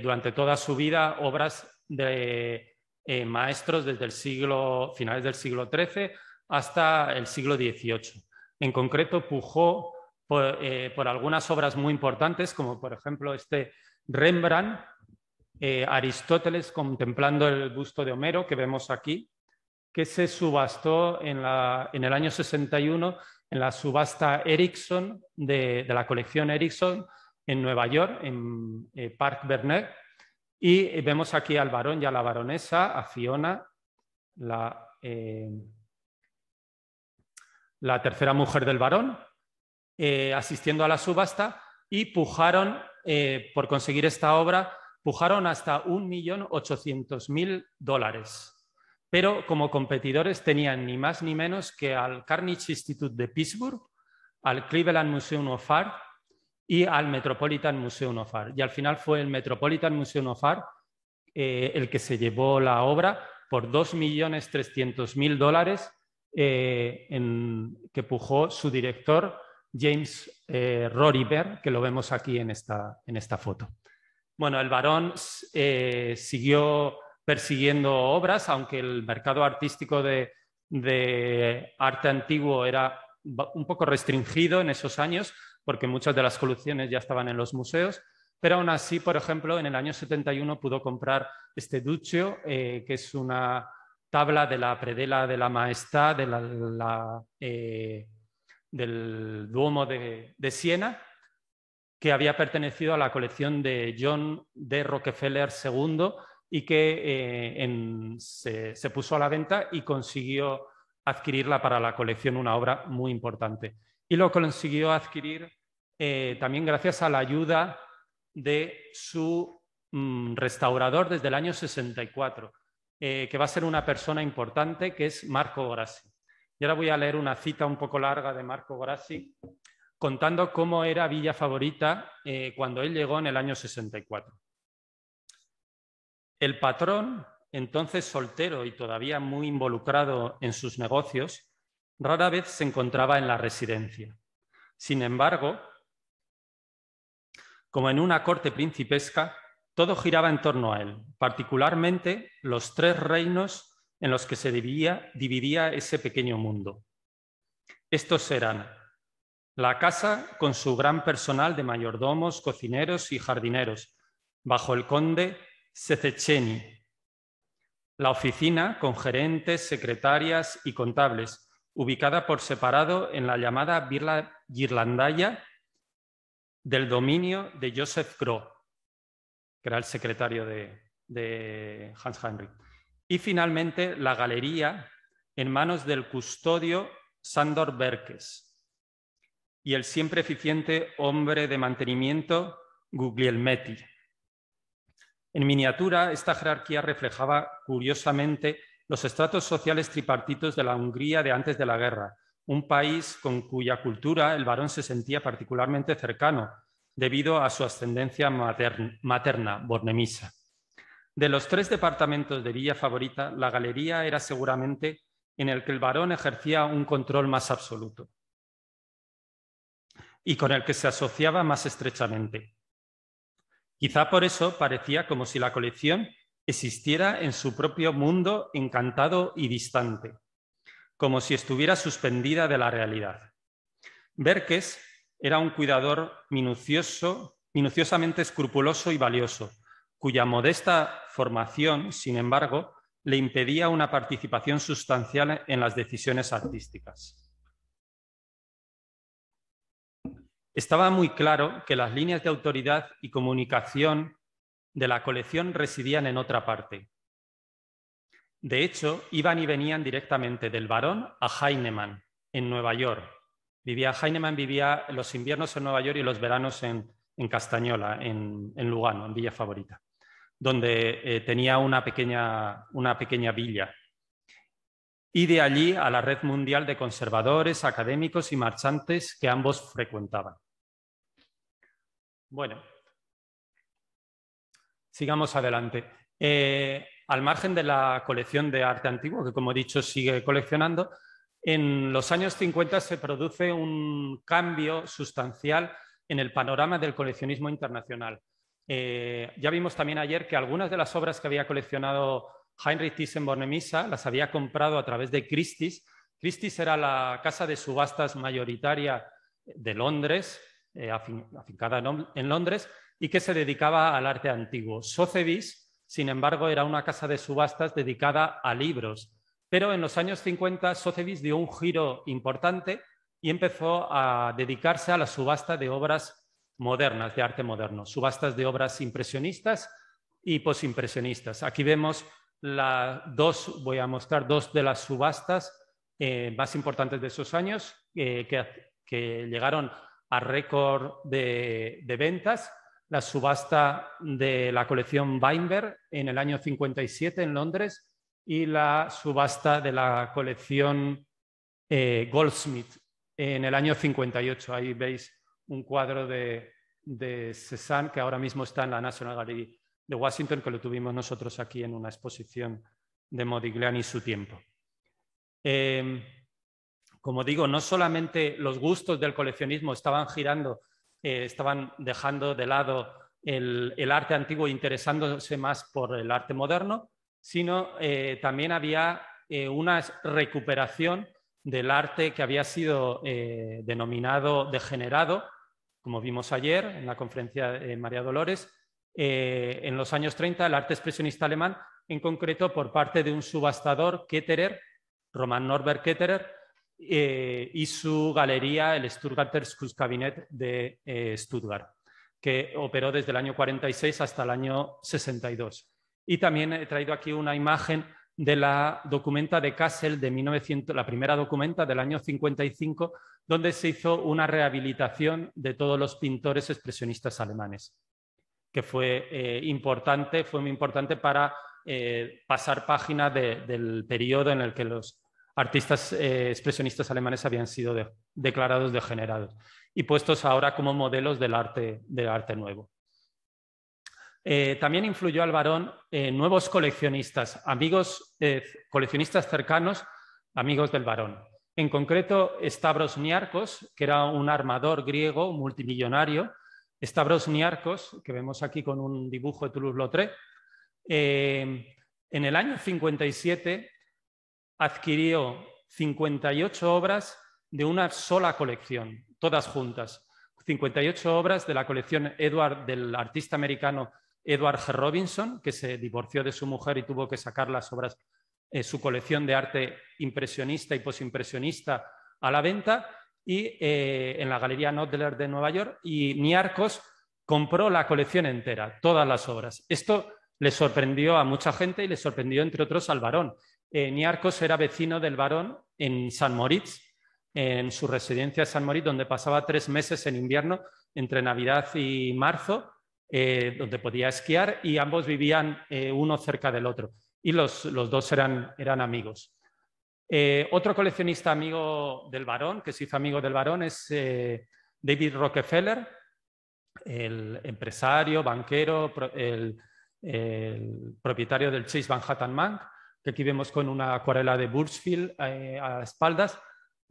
durante toda su vida, obras de eh, maestros desde el siglo, finales del siglo XIII hasta el siglo XVIII. En concreto, pujó eh, por, algunas obras muy importantes, como por ejemplo este Rembrandt, eh, Aristóteles contemplando el busto de Homero que vemos aquí, que se subastó en, la, el año 61 en la subasta Ericsson, de, la colección Ericsson en Nueva York, en Parc Park Bernet, y eh, vemos aquí al varón y a la baronesa, a Fiona, la, eh, tercera mujer del varón, eh, asistiendo a la subasta y pujaron, por conseguir esta obra, pujaron hasta 1.800.000 dólares. Pero como competidores tenían ni más ni menos que al Carnegie Institute de Pittsburgh, al Cleveland Museum of Art, y al Metropolitan Museum of Art. Y al final fue el Metropolitan Museum of Art eh, el que se llevó la obra por 2.300.000 dólares eh, que pujó su director James eh, que lo vemos aquí en esta, foto. Bueno, el varón eh, siguió persiguiendo obras, aunque el mercado artístico de arte antiguo era un poco restringido en esos años, porque muchas de las colecciones ya estaban en los museos, pero aún así, por ejemplo, en el año 71 pudo comprar este Duccio, eh, que es una tabla de la predela de la maestad eh, del Duomo de, Siena, que había pertenecido a la colección de John D. Rockefeller II y que eh, se, puso a la venta y consiguió adquirirla para la colección, una obra muy importante y lo consiguió adquirir eh, también gracias a la ayuda de su mm, restaurador desde el año 64, eh, que va a ser una persona importante, que es Marco Grassi. Y ahora voy a leer una cita un poco larga de Marco Grassi, contando cómo era Villa Favorita eh, cuando él llegó en el año 64. El patrón, entonces soltero y todavía muy involucrado en sus negocios, rara vez se encontraba en la residencia. Sin embargo, como en una corte principesca, todo giraba en torno a él, particularmente los tres reinos en los que se dividía, ese pequeño mundo. Estos eran la casa con su gran personal de mayordomos, cocineros y jardineros, bajo el conde Sececheni, la oficina con gerentes, secretarias y contables, ubicada por separado en la llamada Birla Girlandaya del dominio de Joseph Groh, que era el secretario de, Hans Heinrich. Y finalmente la galería en manos del custodio Sandor Berkes y el siempre eficiente hombre de mantenimiento Guglielmetti. En miniatura, esta jerarquía reflejaba curiosamente los estratos sociales tripartitos de la Hungría de antes de la guerra, un país con cuya cultura el varón se sentía particularmente cercano debido a su ascendencia materna, bornemisa. De los tres departamentos de Villa Favorita, la galería era seguramente en el que el varón ejercía un control más absoluto y con el que se asociaba más estrechamente. Quizá por eso parecía como si la colección existiera en su propio mundo encantado y distante, como si estuviera suspendida de la realidad. Berkes era un cuidador minucioso, minuciosamente escrupuloso y valioso, cuya modesta formación, sin embargo, le impedía una participación sustancial en las decisiones artísticas. Estaba muy claro que las líneas de autoridad y comunicación de la colección residían en otra parte. De hecho, iban y venían directamente del Barón a Heinemann, en Nueva York. Vivía, Heinemann vivía los inviernos en Nueva York y los veranos en, Castañola, en, Lugano, en Villa Favorita, donde eh, tenía una pequeña, una pequeña villa y de allí a la red mundial de conservadores, académicos y marchantes que ambos frecuentaban. Bueno, sigamos adelante. Eh, al margen de la colección de arte antiguo, que como he dicho sigue coleccionando, en los años 50 se produce un cambio sustancial en el panorama del coleccionismo internacional. Eh, ya vimos también ayer que algunas de las obras que había coleccionado Heinrich Thyssen-Bornemisza las había comprado a través de Christie's. Christie's era la casa de subastas mayoritaria de Londres, eh, afincada en Londres, y que se dedicaba al arte antiguo. Sotheby's, sin embargo, era una casa de subastas dedicada a libros, pero en los años 50 Sotheby's dio un giro importante y empezó a dedicarse a la subasta de obras modernas, de arte moderno, subastas de obras impresionistas y posimpresionistas. Aquí vemos dos, voy a mostrar dos de las subastas eh, más importantes de esos años eh, que, llegaron a récord de, de ventas la subasta de la colección Weinberg en el año 57 en Londres y la subasta de la colección eh, Goldsmith en el año 58. Ahí veis un cuadro de, de Cézanne que ahora mismo está en la National Gallery de Washington, que lo tuvimos nosotros aquí en una exposición de Modigliani y su tiempo. Eh, como digo, no solamente los gustos del coleccionismo estaban girando eh, estaban dejando de lado el, arte antiguo interesándose más por el arte moderno, sino eh, también había eh, una recuperación del arte que había sido denominado degenerado, como vimos ayer en la conferencia de María Dolores, en los años 30, el arte expresionista alemán, en concreto por parte de un subastador, Ketterer, Roman Norbert Ketterer, eh, y su galería, el Stuttgarter Kunstkabinett de eh, Stuttgart, que operó desde el año 46 hasta el año 62. Y también he traído aquí una imagen de la documenta de Kassel de 1900, la primera documenta del año 55, donde se hizo una rehabilitación de todos los pintores expresionistas alemanes, que fue eh, importante, fue muy importante para pasar página del periodo en el que los artistas eh, expresionistas alemanes habían sido declarados degenerados y puestos ahora como modelos del arte, del arte nuevo. Eh, también influyó al varón eh, nuevos coleccionistas, amigos, coleccionistas cercanos, amigos del varón. En concreto, Stavros Niarcos, que era un armador griego multimillonario, Stavros Niarcos, que vemos aquí con un dibujo de Toulouse-Lautrec, en el año 57 adquirió 58 obras de una sola colección, todas juntas. 58 obras de la colección Edward, del artista americano Edward G. Robinson, que se divorció de su mujer y tuvo que sacar las obras, eh, su colección de arte impresionista y posimpresionista a la venta, y eh, en la Galería Nodler de Nueva York. Y Niarcos compró la colección entera, todas las obras. Esto le sorprendió a mucha gente y le sorprendió, entre otros, al varón, eh, Niarcos era vecino del barón en San Moritz, en su residencia de San Moritz, donde pasaba tres meses en invierno, entre Navidad y marzo, eh, donde podía esquiar y ambos vivían eh, uno cerca del otro. Y los, dos eran, amigos. Eh, otro coleccionista amigo del Barón, que se hizo amigo del Barón, es David Rockefeller, el empresario, banquero, el propietario del Chase Manhattan Bank que aquí vemos con una acuarela de Bursfield a eh, a espaldas.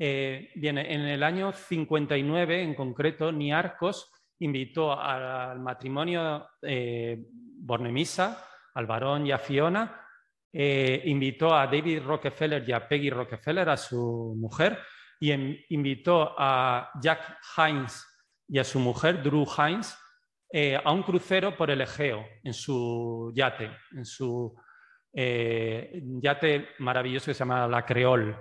Eh, en el año 59, en concreto, Niarcos invitó al matrimonio eh, Bornemisa, al varón y a Fiona, eh, invitó a David Rockefeller y a Peggy Rockefeller, a su mujer, y em, invitó a Jack Hines y a su mujer, Drew Hines, eh, a un crucero por el Egeo, en su yate, en su eh, yate maravilloso que se llama La Creole.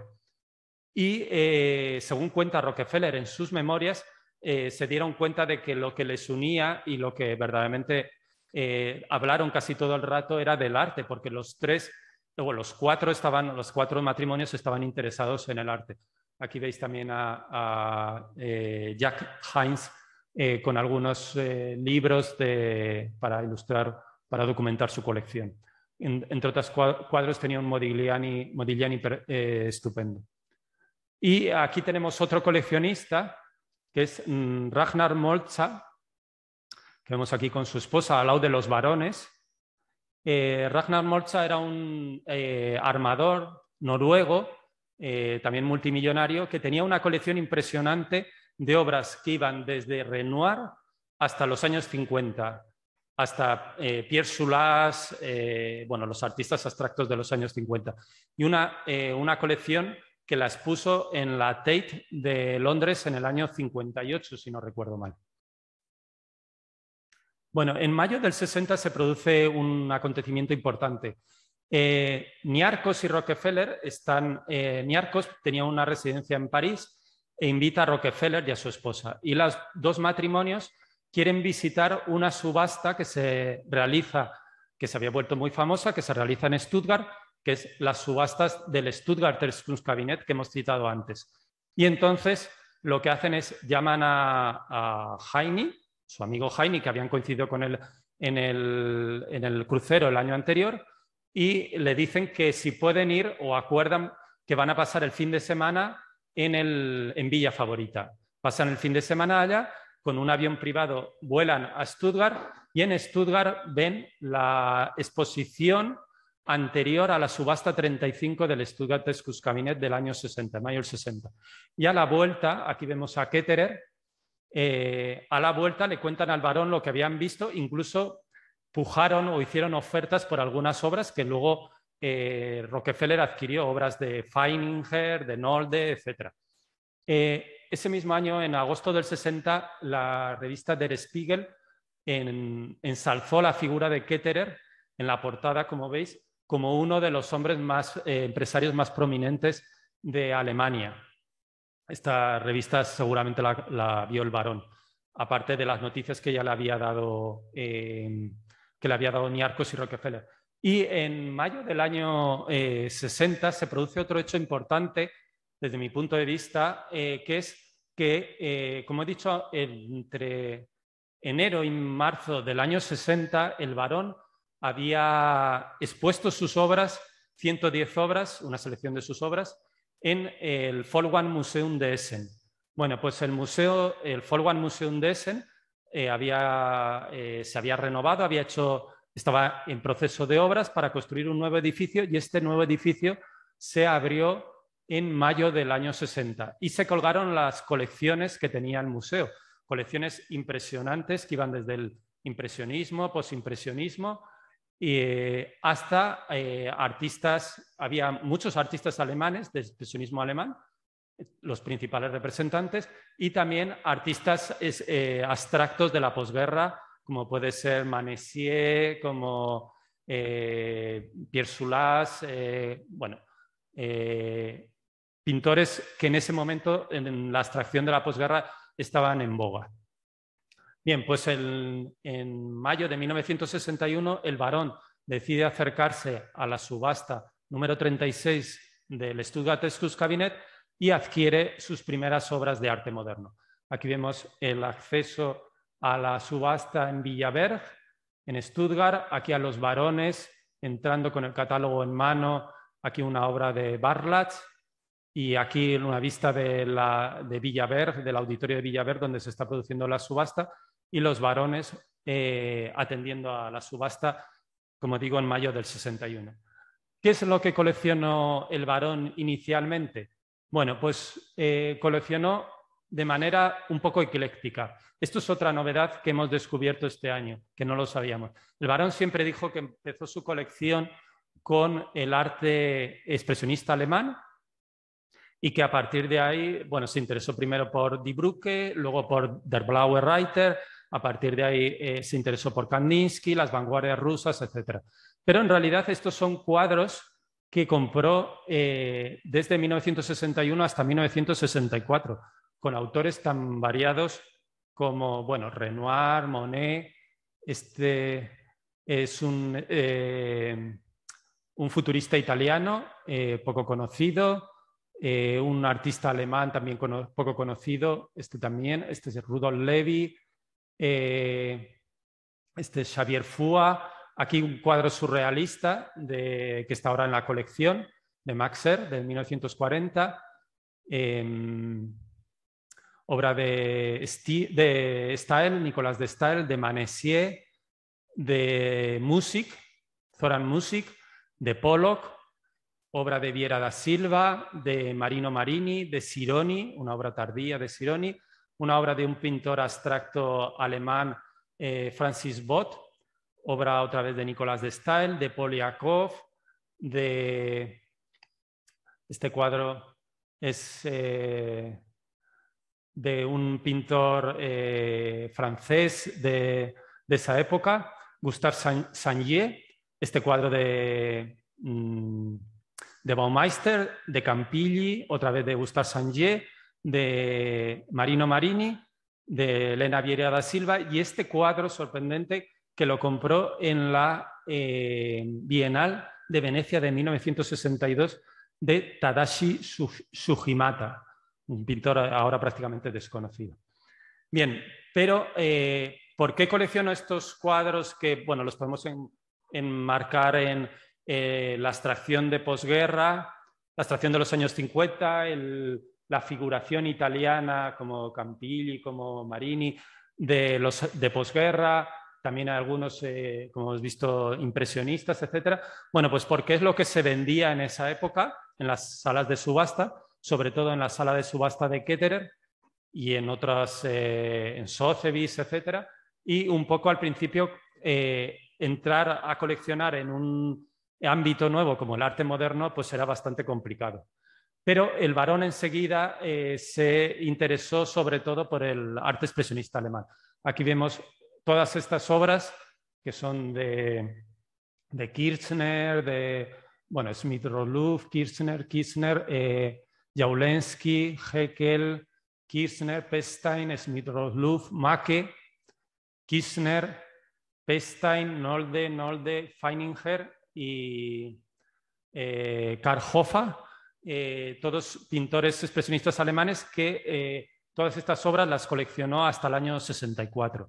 Y eh, según cuenta Rockefeller en sus memorias, eh, se dieron cuenta de que lo que les unía y lo que verdaderamente eh, hablaron casi todo el rato era del arte, porque los tres, o los cuatro, estaban, matrimonios estaban interesados en el arte. Aquí veis también a, Jack Hines con algunos libros para ilustrar, para documentar su colección entre otros cuadros, tenía un Modigliani, eh, estupendo. Y aquí tenemos otro coleccionista, que es mm, Ragnar Molza, que vemos aquí con su esposa al lado de los varones. Eh, Ragnar Molza era un eh, armador noruego, también multimillonario, que tenía una colección impresionante de obras que iban desde Renoir hasta los años 50 hasta eh, Pierre Soulages, eh, bueno, los artistas abstractos de los años 50. Y eh, una, colección que la expuso en la Tate de Londres en el año 58, si no recuerdo mal. Bueno, en mayo del 60 se produce un acontecimiento importante. Niarcos y Rockefeller están. Niarcos tenía una residencia en París e invita a Rockefeller y a su esposa. Y los dos matrimonios quieren visitar una subasta que se realiza, que se había vuelto muy famosa, que se realiza en Stuttgart, que es las subastas del Stuttgarter Kunstkabinett que hemos citado antes. Y entonces lo que hacen es llaman a, a su amigo Heini, que habían coincidido con él en el, en el crucero el año anterior, y le dicen que si pueden ir o acuerdan que van a pasar el fin de semana en, el, en Villa Favorita. Pasan el fin de semana allá con un avión privado vuelan a Stuttgart y en Stuttgart ven la exposición anterior a la subasta 35 del Stuttgart Cabinet del año 60, mayo del 60. Y a la vuelta, aquí vemos a Ketterer, eh, a la vuelta le cuentan al varón lo que habían visto, incluso pujaron o hicieron ofertas por algunas obras que luego eh, Rockefeller adquirió, obras de Feininger, de Nolde, etc ese mismo año, en agosto del 60, la revista Der Spiegel ensalzó la figura de Ketterer en la portada, como veis, como uno de los hombres más eh, empresarios más prominentes de Alemania. Esta revista seguramente la, vio el varón, aparte de las noticias que ya le había dado, em, que le había dado Niarcos y Rockefeller. Y en mayo del año 60 eh, se produce otro hecho importante desde mi punto de vista, eh, que es que, eh, como he dicho, entre enero y marzo del año 60, el varón había expuesto sus obras, 110 obras, una selección de sus obras, en el Folkwang Museum de Essen. Bueno, pues el museo, el Folkwang Museum de Essen, eh, había, se había renovado, había hecho, estaba en proceso de obras para construir un nuevo edificio y este nuevo edificio se abrió en mayo del año 60 y se colgaron las colecciones que tenía el museo, colecciones impresionantes que iban desde el impresionismo, posimpresionismo, y eh, hasta eh, artistas, había muchos artistas alemanes del impresionismo alemán, los principales representantes, y también artistas eh, abstractos de la posguerra, como puede ser Manessier, como Pierre Soulas, bueno, pintores que en ese momento, en la abstracción de la posguerra, estaban en boga. Bien, pues en mayo de 1961 el varón decide acercarse a la subasta número 36 del Stuttgart Cabinet y adquiere sus primeras obras de arte moderno. Aquí vemos el acceso a la subasta en Villaberg, en Stuttgart, aquí a los varones entrando con el catálogo en mano, aquí una obra de Barlach. Y aquí en una vista de, la, del auditorio de Villaver, donde se está produciendo la subasta, y los varones eh, atendiendo a la subasta, como digo, en mayo del 61. ¿Qué es lo que coleccionó el varón inicialmente? Bueno, pues eh, coleccionó de manera un poco ecléctica. Esto es otra novedad que hemos descubierto este año, que no lo sabíamos. El varón siempre dijo que empezó su colección con el arte expresionista alemán, y que a partir de ahí, bueno, se interesó primero por Die Brücke, luego por Der Blaue Reiter, a partir de ahí eh, se interesó por Kandinsky, las vanguardias rusas, etc. Pero en realidad estos son cuadros que compró eh, desde 1961 hasta 1964, con autores tan variados como, bueno, Renoir, Monet, este es un, eh, un futurista italiano poco conocido, eh, un artista alemán también poco conocido, este también, este es Rudolf Levy, eh, este es Xavier Fua, aquí un cuadro surrealista que está ahora en la colección de Maxer de 1940, obra de, Nicolas de Stael, de Manessier, de Music, Zoran Music, de Pollock, obra de Viera da Silva, de Marino Marini, de Sironi, una obra tardía de Sironi, una obra de un pintor abstracto alemán, eh, Francis Bott, obra otra vez de Nicolás de Stael, de Poliakov, de este cuadro es eh, de un pintor eh, francés de, esa época, Gustave Sangier, este cuadro de... Mm, de Baumeister, de Campilli, otra vez de Gustave Sangier, de Marino Marini, de Elena Vieira da Silva y este cuadro sorprendente que lo compró en la eh, Bienal de Venecia de 1962 de Tadashi Sugimata, un pintor ahora prácticamente desconocido. Bien, pero eh, ¿por qué colecciono estos cuadros que, bueno, los podemos enmarcar en eh, la abstracción de posguerra, la abstracción de los años 50, la figuración italiana como Campilli, como Marini, de, los, de posguerra, también algunos, eh, como hemos visto, impresionistas, etc. Bueno, pues porque es lo que se vendía en esa época en las salas de subasta, sobre todo en la sala de subasta de Ketterer y en otras, eh, en Sotheby's, etc. Y un poco al principio entrar a coleccionar en un ámbito nuevo como el arte moderno, pues era bastante complicado. Pero el varón enseguida eh, se interesó sobre todo por el arte expresionista alemán. Aquí vemos todas estas obras que son de, Kirchner, de bueno, Smith Roloff, Kirchner, Kirchner, eh, Jaulensky, Heckel, Kirchner, Pestein, Smith Roloff, Macke, Kirchner, Pestein, Nolde, Nolde, Feininger, y eh, Karl eh, todos pintores expresionistas alemanes que eh, todas estas obras las coleccionó hasta el año 64.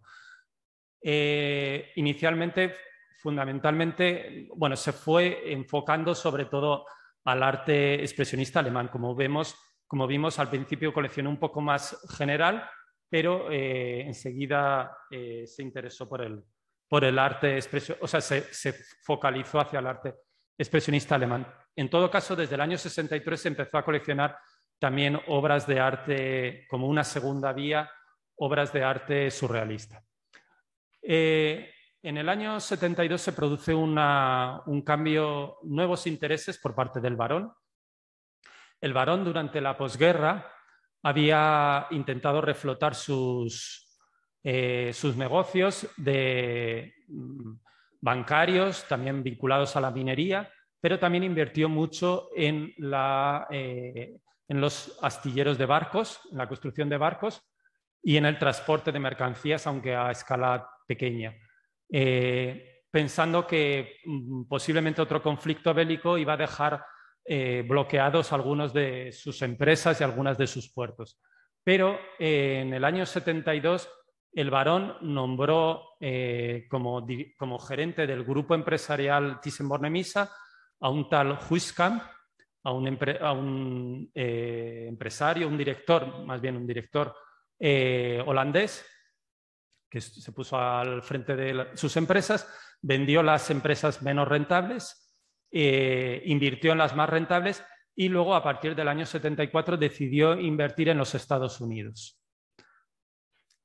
inicialmente, fundamentalmente, bueno, se fue enfocando sobre todo al arte expresionista alemán, como vemos como vimos al principio coleccionó un poco más general, pero enseguida se interesó por él por el arte expresionista, o sea, se, focalizó hacia el arte expresionista alemán. En todo caso, desde el año 63 se empezó a coleccionar también obras de arte como una segunda vía, obras de arte surrealista. Eh, en el año 72 se produce un cambio, nuevos intereses por parte del varón. El varón durante la posguerra había intentado reflotar sus, eh, sus negocios de mm, bancarios, también vinculados a la minería, pero también invirtió mucho eh, en, los astilleros de barcos, en la construcción de barcos y en el transporte de mercancías, aunque a escala pequeña. Eh, pensando que mm, posiblemente otro conflicto bélico iba a dejar bloqueados algunos de sus empresas y algunas de sus puertos. Pero en el año 72 el varón nombró eh, como, gerente del grupo empresarial Thyssen-Bornemisza a un tal Huiskamp, a un, eh, empresario, un director, más bien un director eh, holandés, que se puso al frente de sus empresas, vendió las empresas menos rentables, invirtió en las más rentables y luego a partir del año 74 decidió invertir en los Estados Unidos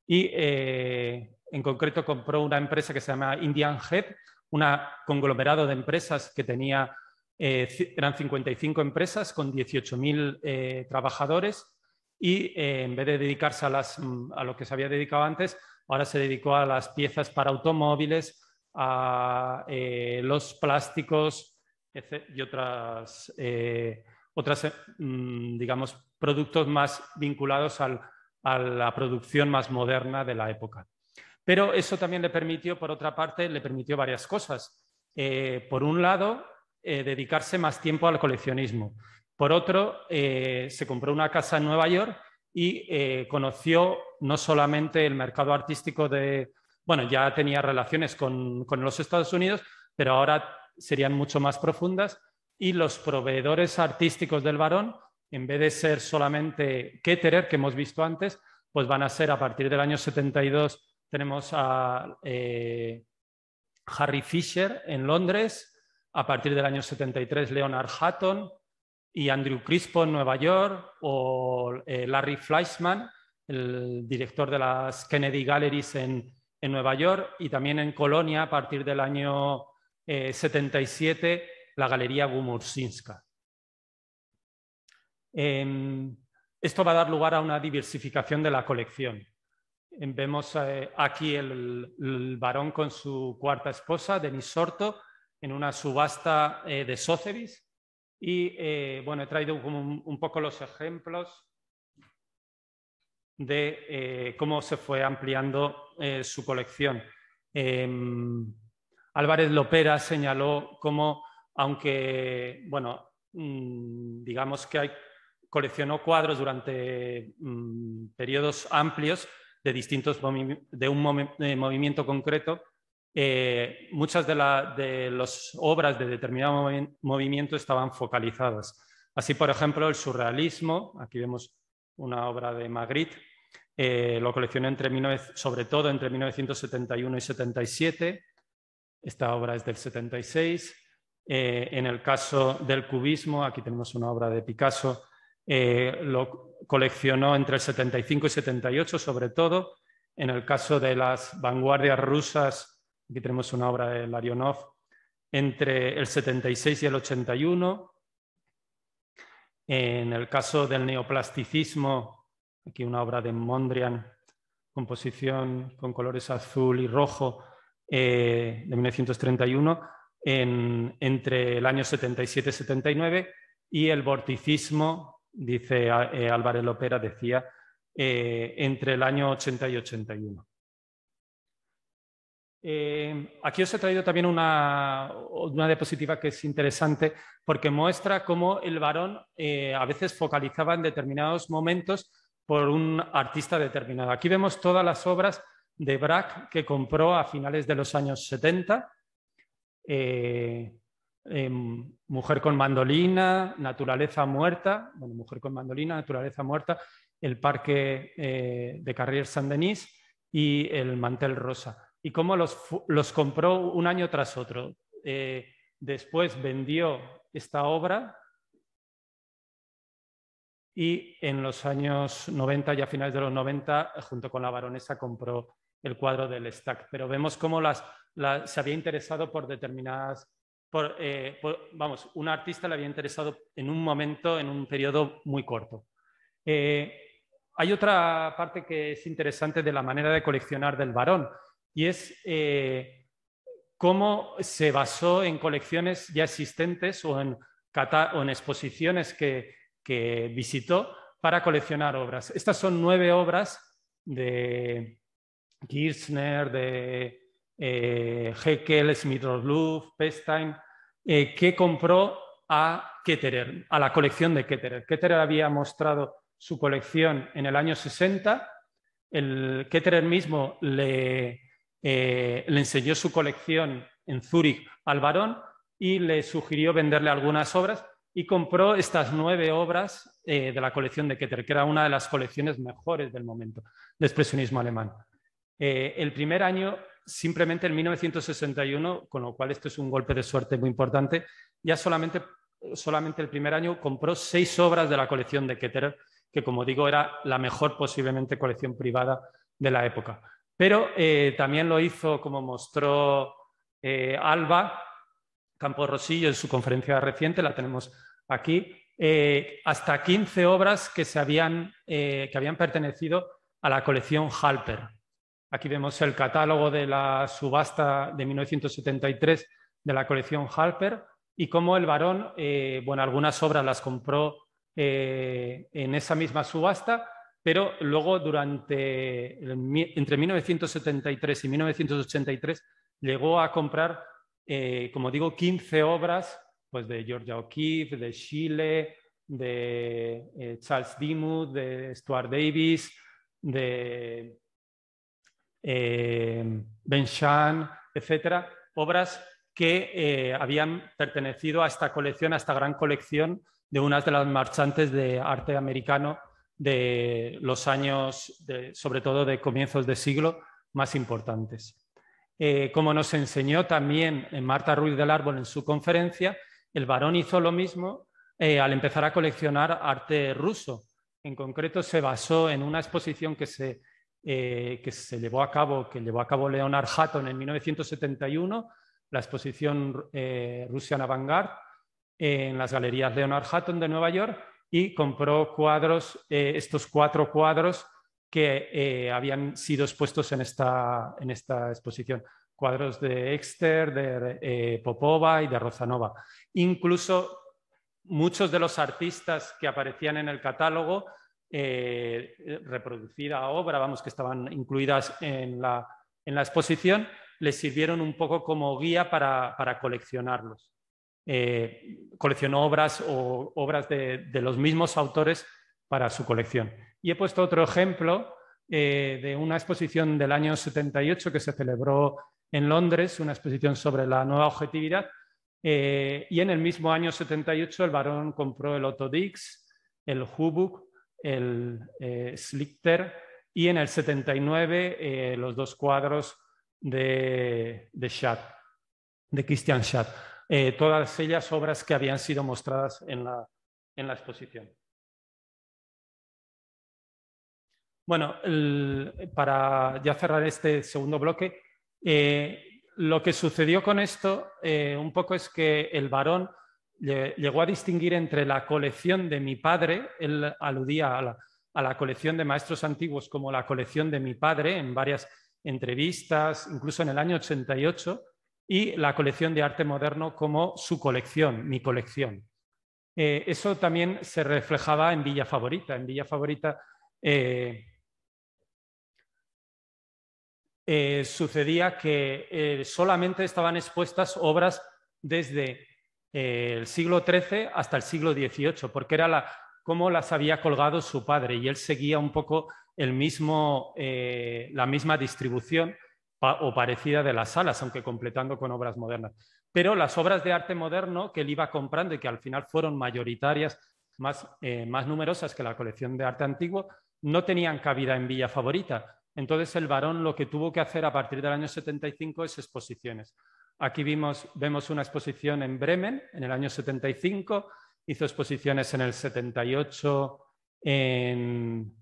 y eh, en concreto compró una empresa que se llama Indian Head, un conglomerado de empresas que tenía, eh, eran 55 empresas con 18.000 eh, trabajadores y en vez de dedicarse a, las, mm, a lo que se había dedicado antes, ahora se dedicó a las piezas para automóviles, a los plásticos y otras, otras mm, digamos, productos más vinculados al a la producción más moderna de la época. Pero eso también le permitió, por otra parte, le permitió varias cosas. Eh, por un lado, eh, dedicarse más tiempo al coleccionismo. Por otro, eh, se compró una casa en Nueva York y conoció no solamente el mercado artístico de, bueno, ya tenía relaciones con, con los Estados Unidos, pero ahora serían mucho más profundas y los proveedores artísticos del varón en vez de ser solamente Ketterer, que hemos visto antes, pues van a ser a partir del año 72, tenemos a eh, Harry Fisher en Londres, a partir del año 73 Leonard Hatton y Andrew Crispo en Nueva York, o eh, Larry Fleischman, el director de las Kennedy Galleries en, Nueva York, y también en Colonia a partir del año 77 eh, la Galería Gumursinska. Em, esto va a dar lugar a una diversificación de la colección. Em, vemos eh, aquí el, varón con su cuarta esposa, Denis Sorto, en una subasta eh, de Sotheby's. Y eh, bueno, he traído un, un, poco los ejemplos de cómo se fue ampliando su colección. Em, Álvarez Lopera señaló cómo, aunque, bueno, mm, digamos que hay coleccionó cuadros durante mm, periodos amplios de distintos de un movimiento concreto. Eh, muchas de, las obras de determinado movimiento estaban focalizadas. Así, por ejemplo, el surrealismo, aquí vemos una obra de Magritte, eh, lo coleccionó entre sobre todo entre 1971 y 77, esta obra es del 76. Eh, en el caso del cubismo, aquí tenemos una obra de Picasso eh, lo coleccionó entre el 75 y 78, sobre todo. En el caso de las vanguardias rusas, aquí tenemos una obra de Larionov, entre el 76 y el 81. En el caso del neoplasticismo, aquí una obra de Mondrian, composición con colores azul y rojo eh, de 1931, entre el año 77 y 79, y el vorticismo dice eh, Álvarez Lopera, decía, eh, entre el año 80 y 81. Eh, aquí os he traído también una, diapositiva que es interesante porque muestra cómo el varón a veces focalizaba en determinados momentos por un artista determinado. Aquí vemos todas las obras de Brack que compró a finales de los años 70. Em, mujer con mandolina, Naturaleza muerta, Mujer con mandolina, Naturaleza muerta, el Parque eh, de Carrier San denis y el Mantel Rosa. Y cómo los, compró un año tras otro. Eh, después vendió esta obra y en los años 90 y a finales de los 90, junto con la baronesa, compró el cuadro del Stack. Pero vemos cómo se había interesado por determinadas eh, vamos, un artista le había interesado en un momento, en un periodo muy corto. Eh, hay otra parte que es interesante de la manera de coleccionar del varón y es eh, cómo se basó en colecciones ya existentes o en, exposiciones que, que, visitó para coleccionar obras. Estas son nueve obras de Kirchner, de eh, Heckel, smith Pestein, eh, que compró a Ketterer, a la colección de Ketterer. Ketterer había mostrado su colección en el año 60. El Ketterer mismo eh, le, enseñó su colección en Zúrich al varón y le sugirió venderle algunas obras y compró estas nueve obras eh, de la colección de Ketterer, que era una de las colecciones mejores del momento de expresionismo alemán. el primer año simplemente en 1961, con lo cual esto es un golpe de suerte muy importante, ya solamente, solamente el primer año compró seis obras de la colección de Ketterer, que como digo era la mejor posiblemente colección privada de la época. Pero eh, también lo hizo, como mostró eh, Alba Campos Rosillo en su conferencia reciente, la tenemos aquí, eh, hasta 15 obras que, se habían, que habían pertenecido a la colección Halper. Aquí vemos el catálogo de la subasta de 1973 de la colección Halper y cómo el varón, eh, bueno, algunas obras las compró eh, en esa misma subasta, pero luego durante entre 1973 y 1983 llegó a comprar, eh, como digo, 15 obras pues de Georgia O'Keeffe, de Chile, de Charles Dimuth, de Stuart Davis, de eh, ben Shan, etcétera, obras que eh, habían pertenecido a esta colección, a esta gran colección de unas de las marchantes de arte americano de los años, sobre todo de comienzos de siglo, más importantes. Eh, como nos enseñó también Marta Ruiz del Árbol en su conferencia, el varón hizo lo mismo al empezar a coleccionar arte ruso. En concreto, se basó en una exposición que se eh, que se llevó a cabo, que llevó a cabo Leonard Hatton en 1971, la exposición eh, Russian Avantgarde en las galerías Leonard Hatton de Nueva York y compró cuadros, eh, estos cuatro cuadros que eh, habían sido expuestos en esta, en exposición cuadros de Exter, de Popova y de Rozanova. Incluso muchos de los artistas que aparecían en el catálogo eh, reproducida, obra, vamos, que estaban incluidas en la, exposición, les sirvieron un poco como guía para, coleccionarlos. Eh, coleccionó obras o obras de, los mismos autores para su colección. Y he puesto otro ejemplo eh, de una exposición del año 78 que se celebró en Londres, una exposición sobre la nueva objetividad. y en el mismo año 78 el Barón compró el Otto Dix, el Hubuk, el eh, y en el 79 eh, los dos cuadros de, de de Christian Schad. Eh, todas ellas obras que habían sido mostradas en la, exposición. Bueno, para ya cerrar este segundo bloque, eh, lo que sucedió con esto un poco es que el varón llegó a distinguir entre la colección de mi padre, él aludía a la, colección de maestros antiguos como la colección de mi padre en varias entrevistas, incluso en el año 88, y la colección de arte moderno como su colección, mi colección. Eh, eso también se reflejaba en Villa Favorita. En Villa Favorita eh, eh, sucedía que solamente estaban expuestas obras desde eh, el siglo XIII hasta el siglo XVIII, porque era la, cómo las había colgado su padre y él seguía un poco el mismo, eh, la misma distribución o parecida de las salas, aunque completando con obras modernas. Pero las obras de arte moderno que él iba comprando y que al final fueron mayoritarias, más, eh, más numerosas que la colección de arte antiguo, no tenían cabida en Villa Favorita. Entonces el varón lo que tuvo que hacer a partir del año 75 es exposiciones. Aquí vemos una exposición en Bremen en el año 75, hizo exposiciones en el 78, en,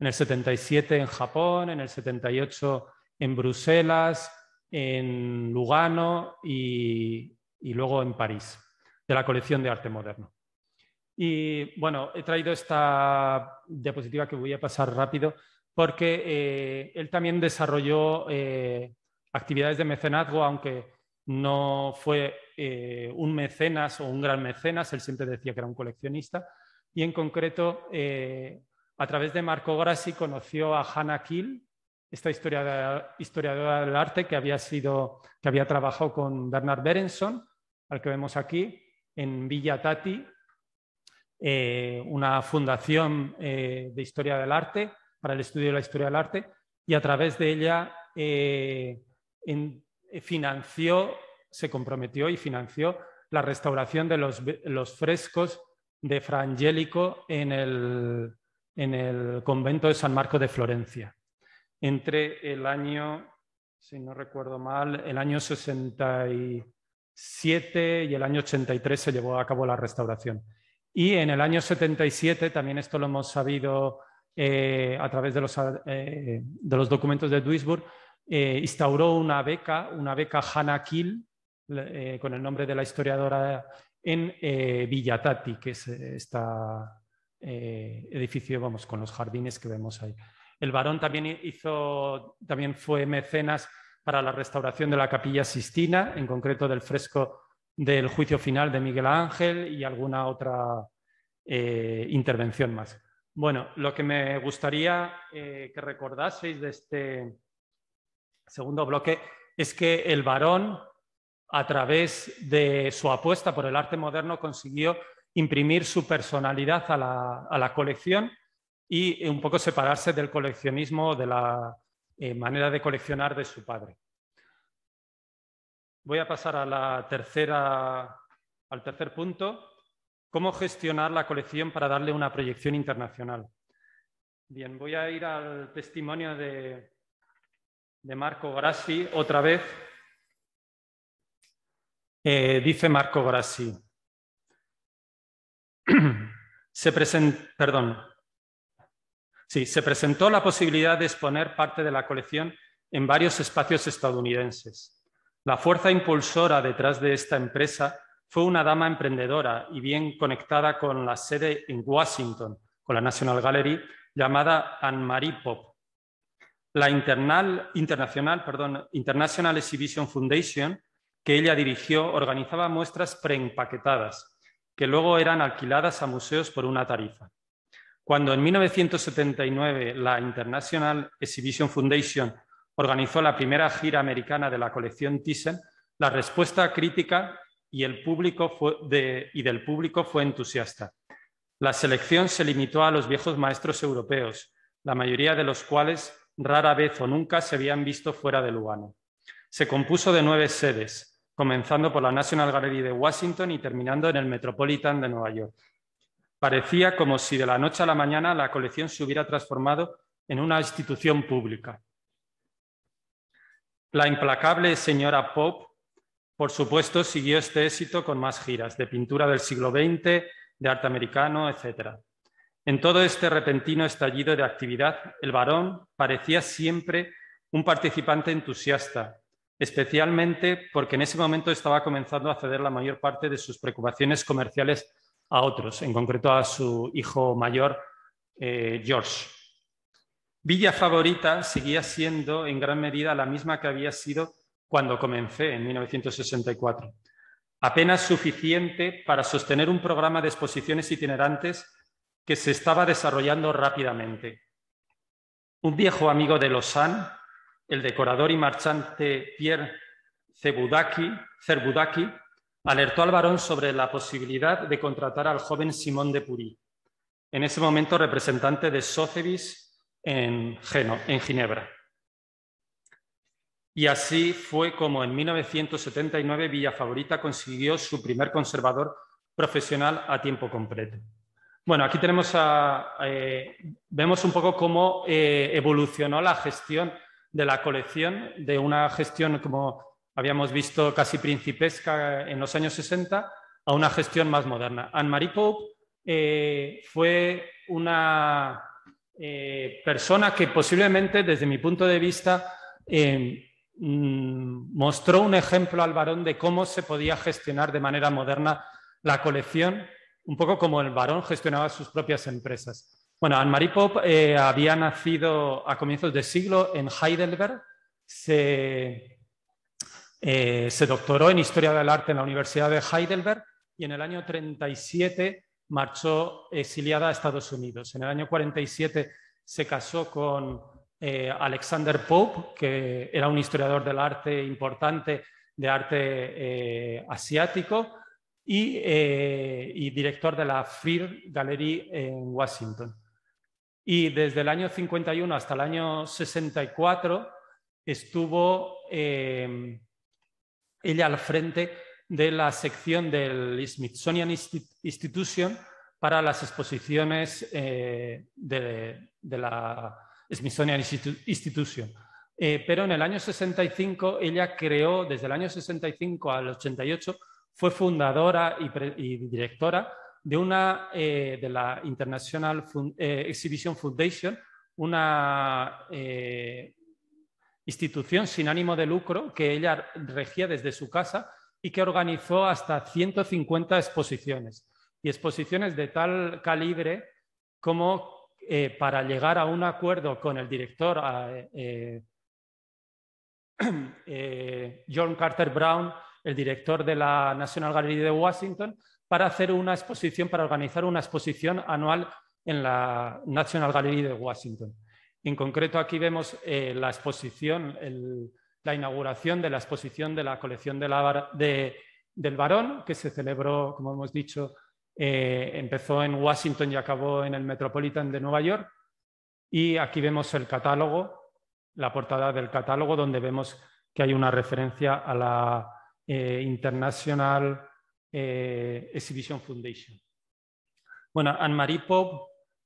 el 77 en Japón, en el 78 en Bruselas, en Lugano y, luego en París, de la colección de arte moderno. Y bueno, he traído esta diapositiva que voy a pasar rápido porque eh, él también desarrolló eh, actividades de mecenazgo, aunque no fue eh, un mecenas o un gran mecenas, él siempre decía que era un coleccionista, y en concreto eh, a través de Marco Grassi conoció a Hannah Kiel, esta historiadora, del arte que había, sido, que había trabajado con Bernard Berenson, al que vemos aquí, en Villa Tati, eh, una fundación de historia del arte, para el estudio de la historia del arte, y a través de ella en, eh, financió, se comprometió y financió la restauración de los, frescos de Fra Angelico en el, convento de San Marco de Florencia. Entre el año, si no recuerdo mal, el año 67 y el año 83 se llevó a cabo la restauración. Y en el año 77, también esto lo hemos sabido eh, a través eh, de los documentos de Duisburg, eh, instauró una beca, una beca Hannah eh, con el nombre de la historiadora, en Villa eh, Villatati, que es este edificio, vamos, con los jardines que vemos ahí. El varón también, hizo, también fue mecenas para la restauración de la capilla Sistina, en concreto del fresco del juicio final de Miguel Ángel y alguna otra intervención más. Bueno, lo que me gustaría que recordaseis de este, segundo bloque es que el varón, a través de su apuesta por el arte moderno, consiguió imprimir su personalidad a la, colección y un poco separarse del coleccionismo, de la eh, manera de coleccionar de su padre. Voy a pasar al tercer punto, cómo gestionar la colección para darle una proyección internacional. Bien, voy a ir al testimonio de de Marco Grassi otra vez. Eh, dice Marco Grassi. se, perdón. se presentó la posibilidad de exponer parte de la colección en varios espacios estadounidenses. La fuerza impulsora detrás de esta empresa fue una dama emprendedora y bien conectada con la sede en Washington, con la National Gallery, llamada Anne-Marie Pop, la Internacional, International Exhibition Foundation, que ella dirigió, organizaba muestras preempaquetadas, que luego eran alquiladas a museos por una tarifa. Cuando en 1979 la International Exhibition Foundation organizó la primera gira americana de la colección Thyssen, la respuesta crítica y, el público y del público fue entusiasta. La selección se limitó a los viejos maestros europeos, la mayoría de los cuales rara vez o nunca se habían visto fuera de Lugano. Se compuso de nueve sedes, comenzando por la National Gallery de Washington y terminando en el Metropolitan de Nueva York. Parecía como si de la noche a la mañana la colección se hubiera transformado en una institución pública. La implacable señora Pope, por supuesto, siguió este éxito con más giras de pintura del siglo XX, de arte americano, etc. En todo este repentino estallido de actividad, el varón parecía siempre un participante entusiasta, especialmente porque en ese momento estaba comenzando a ceder la mayor parte de sus preocupaciones comerciales a otros, en concreto a su hijo mayor, eh, George. Villa Favorita seguía siendo en gran medida la misma que había sido cuando comencé en 1964, apenas suficiente para sostener un programa de exposiciones itinerantes que se estaba desarrollando rápidamente. Un viejo amigo de Lausanne, el decorador y marchante Pierre Cebudaki, alertó al barón sobre la posibilidad de contratar al joven Simón de Purí, en ese momento representante de Sotheby's en, en Ginebra. Y así fue como en 1979 Villafavorita consiguió su primer conservador profesional a tiempo completo. Bueno, aquí tenemos eh, vemos un poco cómo eh, evolucionó la gestión de la colección, de una gestión como habíamos visto casi principesca en los años 60 a una gestión más moderna. Anne-Marie Pope eh, fue una persona que posiblemente, desde mi punto de vista, mm, mostró un ejemplo al varón de cómo se podía gestionar de manera moderna la colección un poco como el varón gestionaba sus propias empresas. Bueno, Anne-Marie Pope eh, había nacido a comienzos de siglo en Heidelberg, eh, se, doctoró en Historia del Arte en la Universidad de Heidelberg y en el año 37 marchó exiliada a Estados Unidos. En el año 47 se casó con eh, Alexander Pope, que era un historiador del arte importante, de arte asiático, eh, y, director de la Freer Gallery en Washington. Y desde el año 51 hasta el año 64 estuvo em, ella al frente de la sección del Smithsonian Institution para las exposiciones eh, de, la Smithsonian Institution. Eh, pero en el año 65, ella creó, desde el año 65 al 88, fue fundadora y, directora de, una, eh, de la International eh, Exhibition Foundation, una eh, institución sin ánimo de lucro que ella regía desde su casa y que organizó hasta 150 exposiciones. Y exposiciones de tal calibre como para llegar a un acuerdo con el director John Carter Brown, el director de la National Gallery de Washington, para hacer una exposición, para organizar una exposición anual en la National Gallery de Washington. En concreto, aquí vemos eh, la exposición, la inauguración de la exposición de la colección de del varón, que se celebró, como hemos dicho, eh, empezó en Washington y acabó en el Metropolitan de Nueva York. Y aquí vemos el catálogo, la portada del catálogo, donde vemos que hay una referencia a la eh, International eh, Exhibition Foundation. Bueno, Anne-Marie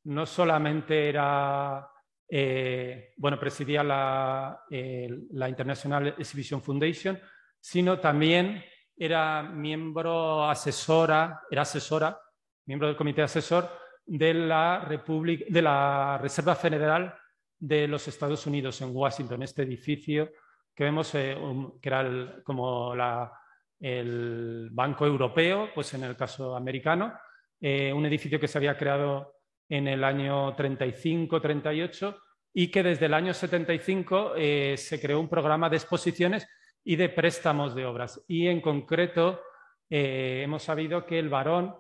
no solamente era, eh, bueno, presidía la, International Exhibition Foundation, sino también era miembro asesora, era asesora, miembro del comité asesor de la Reserva Federal de los Estados Unidos en Washington, este edificio que vemos eh, que era como el Banco Europeo, pues en el caso americano, eh, un edificio que se había creado en el año 35-38 y que desde el año 75 eh, se creó un programa de exposiciones y de préstamos de obras. Y en concreto hemos sabido que el varón,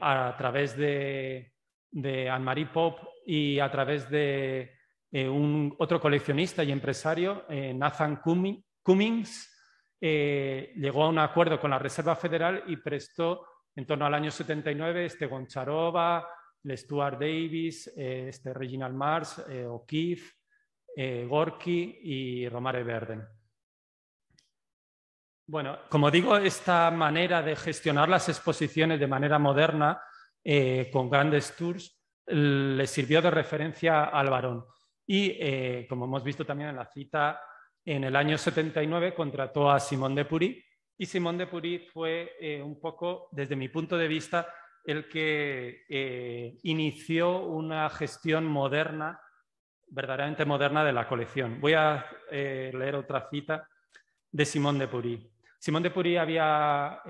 a través de, de Anne-Marie Pop y a través de eh, un, otro coleccionista y empresario, eh, Nathan Cummings, eh, llegó a un acuerdo con la Reserva Federal y prestó en torno al año 79 este Goncharova, el Stuart Davis, este Reginald Mars, O'Keeffe, Gorky y Romare Verden. Bueno, como digo, esta manera de gestionar las exposiciones de manera moderna con grandes tours le sirvió de referencia al varón y, eh, como hemos visto también en la cita, en el año 79 contrató a Simón de Purí y Simón de Purí fue eh, un poco, desde mi punto de vista, el que eh, inició una gestión moderna, verdaderamente moderna de la colección. Voy a leer otra cita de Simón de Purí. Simón de Purí había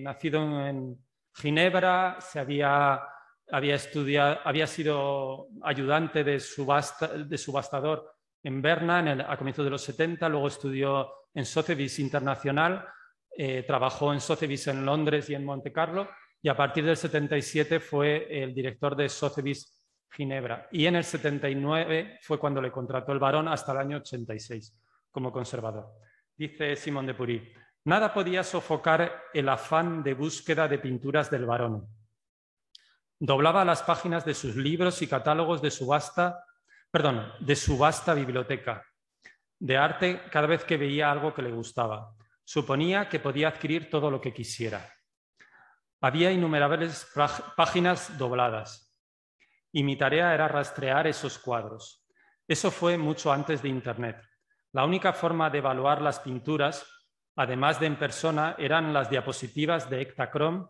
nacido en Ginebra, se había había, sido ayudante de, subastador en Berna en el, a comienzos de los 70, luego estudió en Sotheby's Internacional, eh, trabajó en Sotheby's en Londres y en Monte Carlo, y a partir del 77 fue el director de Sotheby's Ginebra. Y en el 79 fue cuando le contrató el varón hasta el año 86 como conservador. Dice Simón de Purí, nada podía sofocar el afán de búsqueda de pinturas del varón Doblaba las páginas de sus libros y catálogos de subasta, perdón, de su vasta biblioteca de arte cada vez que veía algo que le gustaba. Suponía que podía adquirir todo lo que quisiera. Había innumerables páginas dobladas y mi tarea era rastrear esos cuadros. Eso fue mucho antes de Internet. La única forma de evaluar las pinturas, además de en persona, eran las diapositivas de Ektachrome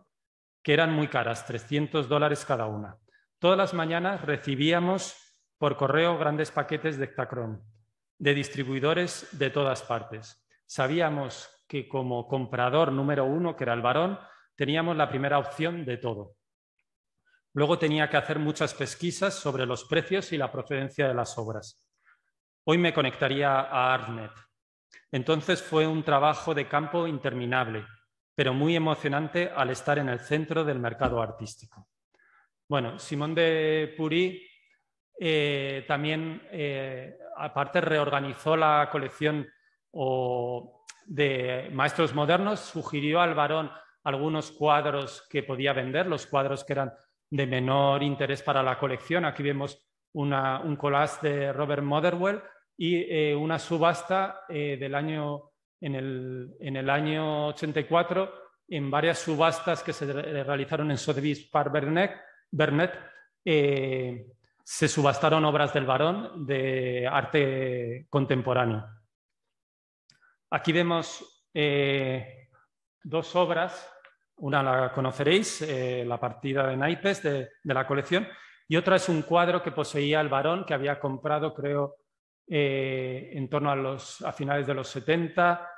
que eran muy caras, 300 dólares cada una. Todas las mañanas recibíamos por correo grandes paquetes de Ectacron, de distribuidores de todas partes. Sabíamos que como comprador número uno, que era el varón, teníamos la primera opción de todo. Luego tenía que hacer muchas pesquisas sobre los precios y la procedencia de las obras. Hoy me conectaría a Arnet. Entonces fue un trabajo de campo interminable pero muy emocionante al estar en el centro del mercado artístico. Bueno, Simón de Purí eh, también, eh, aparte, reorganizó la colección de maestros modernos, sugirió al varón algunos cuadros que podía vender, los cuadros que eran de menor interés para la colección. Aquí vemos un collage de Robert Motherwell y eh, una subasta del año en el, año 84 en varias subastas que se realizaron en Sotheby's par Bernet, eh, se subastaron obras del varón de arte contemporáneo. Aquí vemos eh, dos obras, una la conoceréis, eh, la partida de naipes de, de, la colección, y otra es un cuadro que poseía el varón que había comprado, creo, eh, en torno a, los, finales de los 70,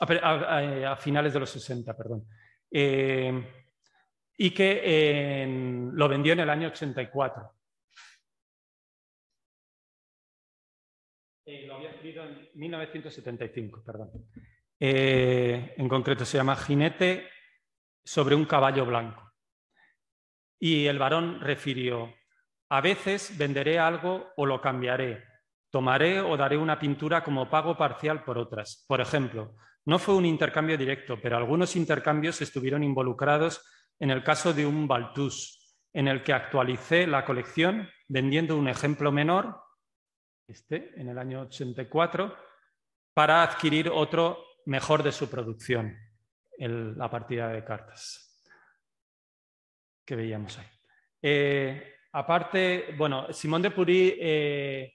a, finales de los 60, eh, perdón. Eh, y que lo vendió en el año 84. lo había escrito en 1975, perdón. en concreto se llama Jinete sobre un caballo blanco. Y el varón refirió, a veces venderé algo o lo cambiaré Tomaré o daré una pintura como pago parcial por otras. Por ejemplo, no fue un intercambio directo, pero algunos intercambios estuvieron involucrados en el caso de un Baltus, en el que actualicé la colección vendiendo un ejemplo menor, este, en el año 84, para adquirir otro mejor de su producción, el, la partida de cartas que veíamos ahí. Eh, aparte, bueno, Simón de Purí eh,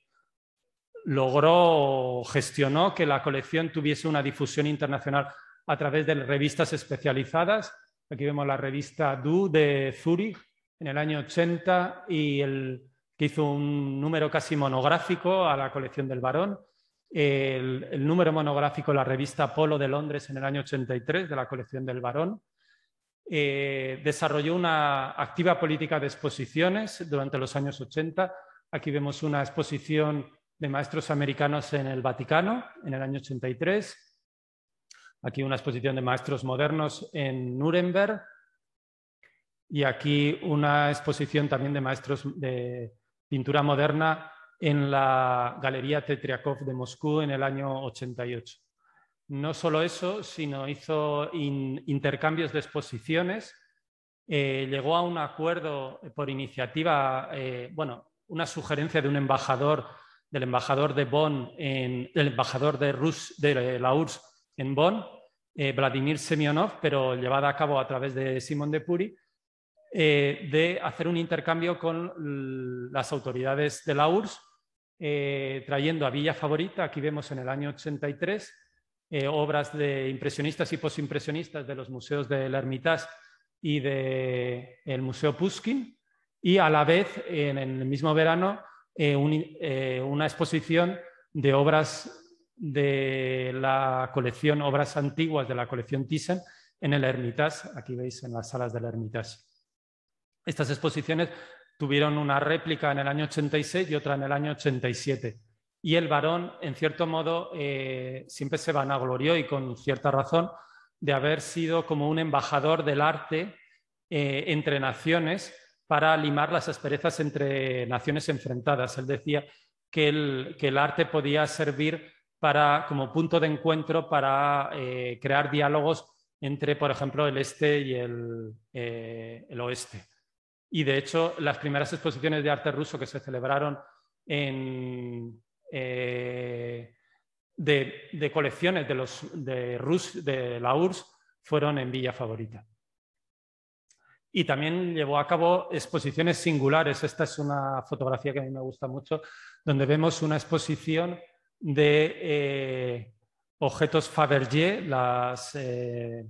logró, gestionó que la colección tuviese una difusión internacional a través de revistas especializadas. Aquí vemos la revista Du de Zurich en el año 80 y el, que hizo un número casi monográfico a la colección del varón. El, número monográfico la revista Polo de Londres en el año 83 de la colección del varón. Eh, desarrolló una activa política de exposiciones durante los años 80. Aquí vemos una exposición de maestros americanos en el Vaticano en el año 83. Aquí una exposición de maestros modernos en Nuremberg. Y aquí una exposición también de maestros de pintura moderna en la Galería Tetriakov de Moscú en el año 88. No solo eso, sino hizo intercambios de exposiciones. Eh, llegó a un acuerdo por iniciativa, eh, bueno, una sugerencia de un embajador del embajador de Bonn, en, embajador de, Rus, de la URSS en Bonn, eh, Vladimir Semyonov, pero llevada a cabo a través de Simón de Puri, eh, de hacer un intercambio con las autoridades de la URSS, eh, trayendo a Villa Favorita, aquí vemos en el año 83, obras de impresionistas y posimpresionistas de los museos de del ermitas y del el Museo Pushkin, y a la vez en el mismo verano eh, eh, una exposición de obras de la colección, obras antiguas de la colección Thyssen en el Hermitage. Aquí veis en las salas del Hermitage. Estas exposiciones tuvieron una réplica en el año 86 y otra en el año 87. Y el varón, en cierto modo, eh, siempre se vanaglorió y con cierta razón de haber sido como un embajador del arte entre naciones para limar las asperezas entre naciones enfrentadas. Él decía que el, arte podía servir para, como punto de encuentro para eh, crear diálogos entre, por ejemplo, el este y eh, el, oeste. Y de hecho, las primeras exposiciones de arte ruso que se celebraron en, eh, de, colecciones de, los, de, de la URSS fueron en Villa Favorita y también llevó a cabo exposiciones singulares. Esta es una fotografía que a mí me gusta mucho, donde vemos una exposición de eh, objetos Fabergé, las, eh,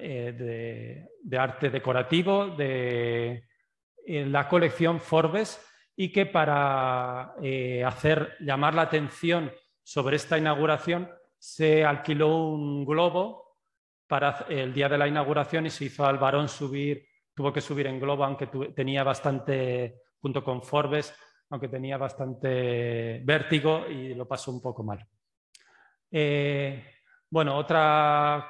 eh, de, arte decorativo, de la colección Forbes, y que para hacer llamar la atención sobre esta inauguración se alquiló un globo para el día de la inauguración y se hizo al varón subir, tuvo que subir en globo, aunque tenía bastante, junto con Forbes, aunque tenía bastante vértigo y lo pasó un poco mal. Eh, bueno, otro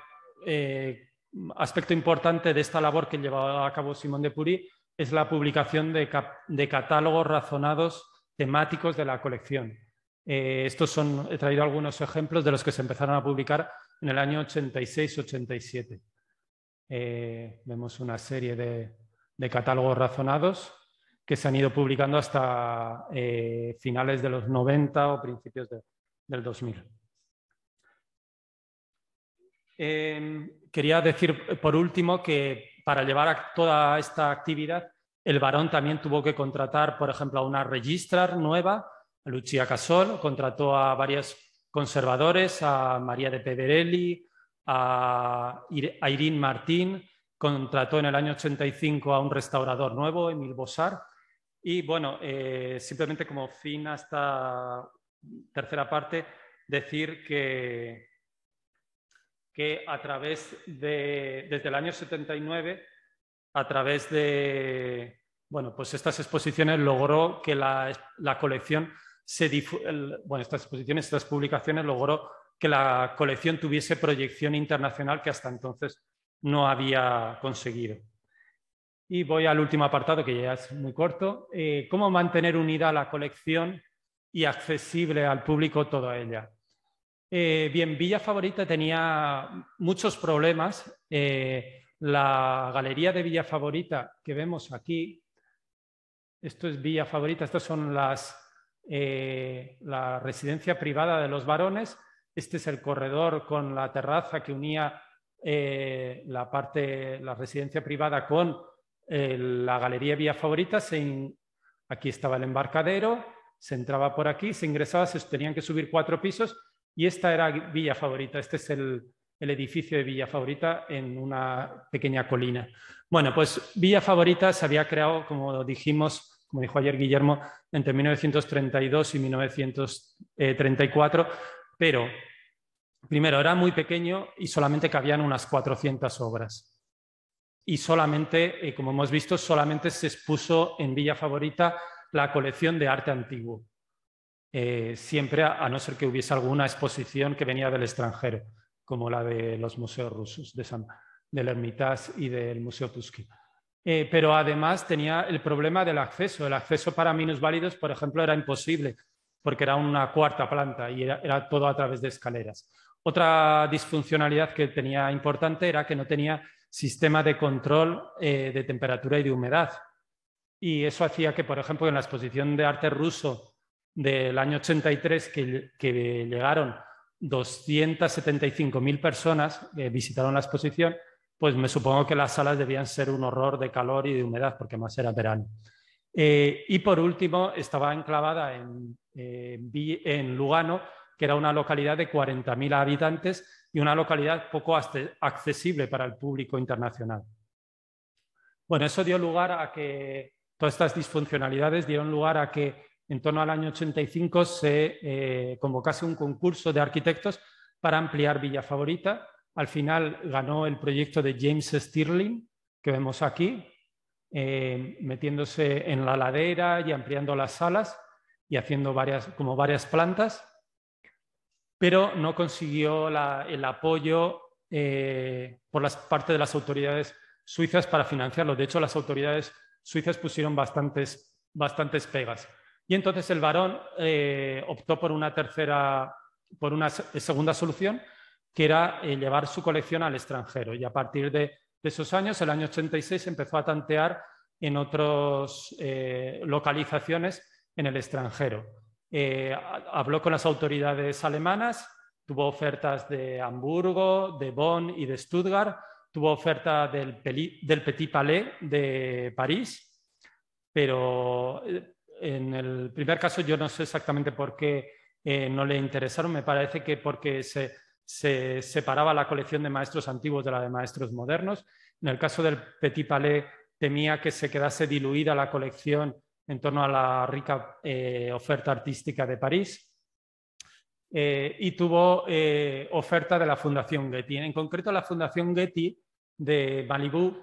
eh, aspecto importante de esta labor que llevaba a cabo Simón de Puri es la publicación de, catálogos razonados temáticos de la colección. Eh, estos son, he traído algunos ejemplos de los que se empezaron a publicar en el año 86-87. Eh, vemos una serie de, catálogos razonados que se han ido publicando hasta eh, finales de los 90 o principios del 2000. Em, quería decir, por último, que para llevar a toda esta actividad, el varón también tuvo que contratar, por ejemplo, a una registrar nueva, Lucía Casol, contrató a varias conservadores, a María de Peverelli, a, Martín, contrató en el año 85 a un restaurador nuevo, Emil Bosar, Y bueno, eh, simplemente como fin a esta tercera parte, decir que, que a través de, desde el año 79, a través de, bueno, pues estas exposiciones logró que la, la colección estas exposiciones, estas publicaciones logró que la colección tuviese proyección internacional que hasta entonces no había conseguido. Y voy al último apartado, que ya es muy corto. Eh, ¿Cómo mantener unida la colección y accesible al público toda ella? Eh, bien, Villa Favorita tenía muchos problemas. Eh, la galería de Villa Favorita que vemos aquí, esto es Villa Favorita, estas son las eh, la residencia privada de los varones. Este es el corredor con la terraza que unía eh, la parte, la residencia privada con eh, la galería Vía Favorita. Aquí estaba el embarcadero, se entraba por aquí, se ingresaba, se tenían que subir cuatro pisos y esta era Villa Favorita. Este es el, el edificio de Villa Favorita en una pequeña colina. Bueno, pues Villa Favorita se había creado, como dijimos, como dijo ayer Guillermo, entre 1932 y 1934, pero primero era muy pequeño y solamente cabían unas 400 obras. Y solamente, eh, como hemos visto, solamente se expuso en Villa Favorita la colección de arte antiguo, eh, siempre a, no ser que hubiese alguna exposición que venía del extranjero, como la de los museos rusos, de San, del Hermitage y del Museo Tuskegee. Eh, pero además tenía el problema del acceso. El acceso para minusválidos, por ejemplo, era imposible porque era una cuarta planta y era, todo a través de escaleras. Otra disfuncionalidad que tenía importante era que no tenía sistema de control eh, de temperatura y de humedad. Y eso hacía que, por ejemplo, en la exposición de arte ruso del año 83, que, que llegaron 275.000 personas que eh, visitaron la exposición, pues me supongo que las salas debían ser un horror de calor y de humedad, porque más era verano. Eh, y por último, estaba enclavada en, Lugano, que era una localidad de 40.000 habitantes y una localidad poco accesible para el público internacional. Bueno, eso dio lugar a que todas estas disfuncionalidades dieron lugar a que en torno al año 85 se eh, convocase un concurso de arquitectos para ampliar Villa Favorita al final ganó el proyecto de James Stirling, que vemos aquí, eh, metiéndose en la ladera y ampliando las salas y haciendo varias, como varias plantas, pero no consiguió el apoyo eh, por las parte de las autoridades suizas para financiarlo. De hecho, las autoridades suizas pusieron bastantes, bastantes pegas. Y entonces el varón eh, optó por una tercera, por una segunda solución, que era eh, llevar su colección al extranjero. Y a partir de, esos años, el año 86, empezó a tantear en otras eh, localizaciones en el extranjero. Eh, habló con las autoridades alemanas, tuvo ofertas de Hamburgo, de Bonn y de Stuttgart, tuvo oferta del, del Petit Palais de París, pero en el primer caso yo no sé exactamente por qué no le interesaron, me parece que porque se se separaba la colección de maestros antiguos de la de maestros modernos. En el caso del Petit Palais temía que se quedase diluida la colección en torno a la rica eh, oferta artística de París. Eh, y tuvo eh, oferta de la Fundación Getty. En concreto, la Fundación Getty de Malibu,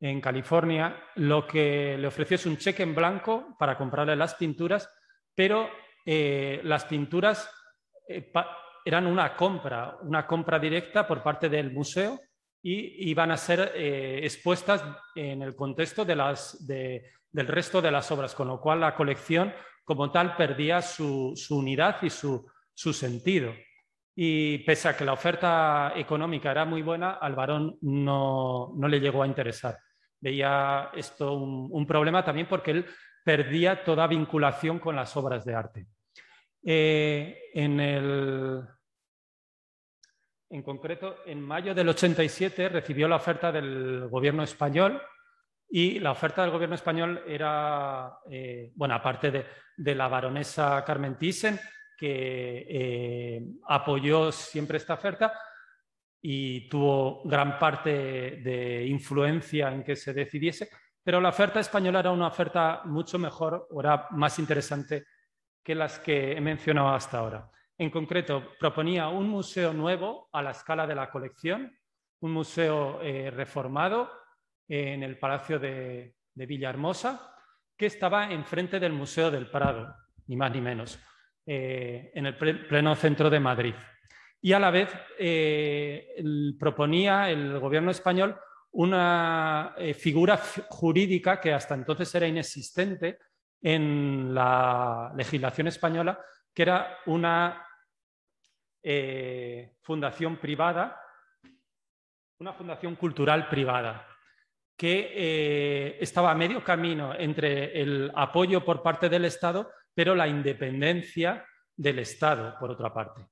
en California, lo que le ofreció es un cheque en blanco para comprarle las pinturas, pero las pinturas eran una compra, una compra directa por parte del museo y iban a ser eh, expuestas en el contexto de las, del resto de las obras, con lo cual la colección como tal perdía su, unidad y su, sentido. Y pese a que la oferta económica era muy buena, al varón no, le llegó a interesar. Veía esto un, problema también porque él perdía toda vinculación con las obras de arte. Eh, en el en concreto, en mayo del 87 recibió la oferta del gobierno español y la oferta del gobierno español era, eh, bueno, aparte de, la baronesa Carmen Thyssen, que eh, apoyó siempre esta oferta y tuvo gran parte de influencia en que se decidiese, pero la oferta española era una oferta mucho mejor o era más interesante que las que he mencionado hasta ahora. En concreto, proponía un museo nuevo a la escala de la colección, un museo eh, reformado eh, en el Palacio de, Villahermosa, que estaba enfrente del Museo del Prado, ni más ni menos, eh, en el pleno centro de Madrid. Y a la vez proponía el gobierno español una figura jurídica que hasta entonces era inexistente en la legislación española, que era una eh, fundación privada, una fundación cultural privada, que eh, estaba a medio camino entre el apoyo por parte del Estado, pero la independencia del Estado, por otra parte,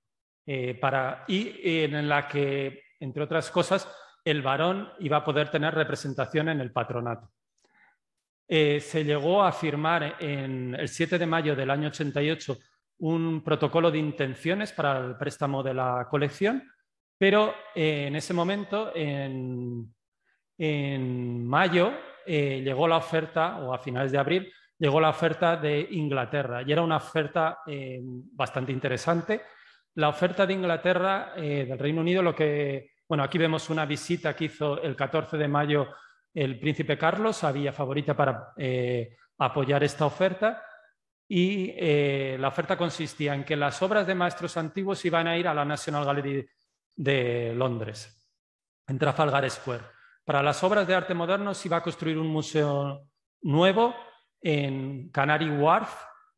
eh, y en la que, entre otras cosas, el varón iba a poder tener representación en el patronato. se llegó a firmar en el 7 de mayo del año 88 un protocolo de intenciones para el préstamo de la colección, pero eh, en ese momento, en, en mayo, eh, llegó la oferta, o a finales de abril, llegó la oferta de Inglaterra y era una oferta eh, bastante interesante. La oferta de Inglaterra, del Reino Unido, lo que, bueno, aquí vemos una visita que hizo el 14 de mayo el príncipe Carlos había Favorita para apoyar esta oferta y eh, la oferta consistía en que las obras de maestros antiguos iban a ir a la National Gallery de Londres, en Trafalgar Square. Para las obras de arte moderno se iba a construir un museo nuevo en Canary Wharf,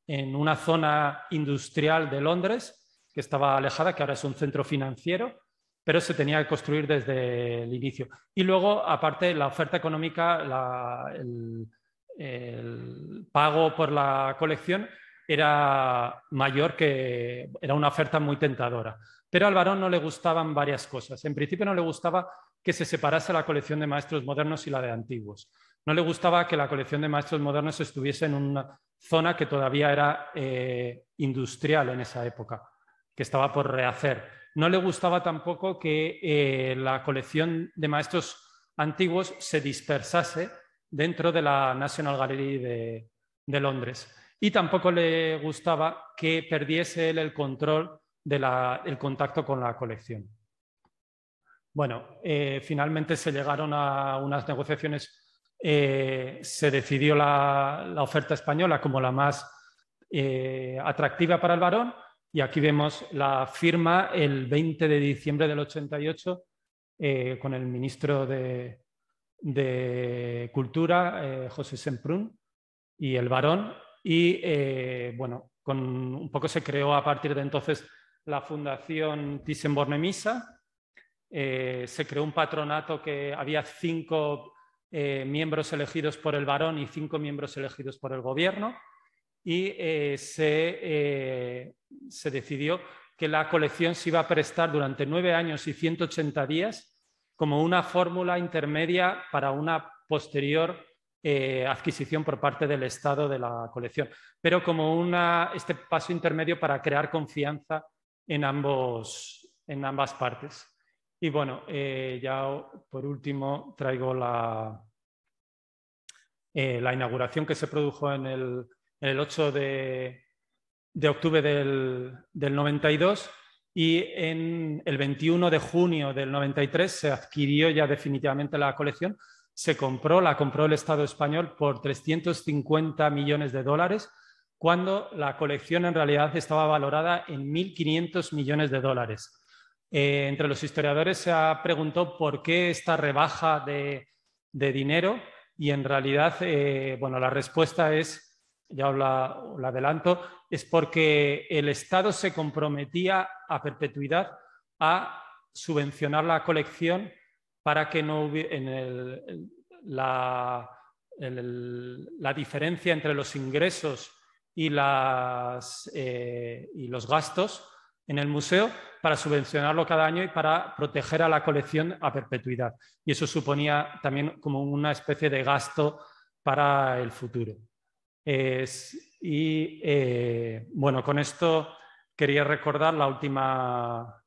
en una zona industrial de Londres, que estaba alejada, que ahora es un centro financiero, pero se tenía que construir desde el inicio. Y luego, aparte, la oferta económica, el pago por la colección era mayor que era una oferta muy tentadora. Pero al varón no le gustaban varias cosas. En principio no le gustaba que se separase la colección de maestros modernos y la de antiguos. No le gustaba que la colección de maestros modernos estuviese en una zona que todavía era eh, industrial en esa época, que estaba por rehacer. No le gustaba tampoco que eh, la colección de maestros antiguos se dispersase dentro de la National Gallery de, Londres. Y tampoco le gustaba que perdiese él el control del contacto con la colección. Bueno, eh, finalmente se llegaron a unas negociaciones, eh, se decidió la, oferta española como la más eh, atractiva para el varón y aquí vemos la firma el 20 de diciembre del 88 con el ministro de, de Cultura, eh, José Semprún, y El Varón. Y eh, bueno, con, un poco se creó a partir de entonces la Fundación Thyssen-Bornemisza. Eh, se creó un patronato que había cinco miembros elegidos por el varón y cinco miembros elegidos por el gobierno. Y se, se decidió que la colección se iba a prestar durante nueve años y 180 días como una fórmula intermedia para una posterior eh, adquisición por parte del Estado de la colección, pero como este paso intermedio para crear confianza en, en ambas partes. Y bueno, eh, ya por último traigo la, eh, la inauguración que se produjo en el, 8 de, octubre del 92 y en el 21 de junio del 93 se adquirió ya definitivamente la colección, se compró, la compró el Estado español por 350 millones de dólares, cuando la colección en realidad estaba valorada en 1.500 millones de dólares. Eh, entre los historiadores se ha preguntado por qué esta rebaja de, dinero y en realidad, eh, bueno, la respuesta es ya la, adelanto, es porque el Estado se comprometía a perpetuidad a subvencionar la colección para que no hubiera la, diferencia entre los ingresos eh, y, los gastos en el museo para subvencionarlo cada año y para proteger a la colección a perpetuidad. Y eso suponía también como una especie de gasto para el futuro y eh, bueno, con esto quería recordar la última,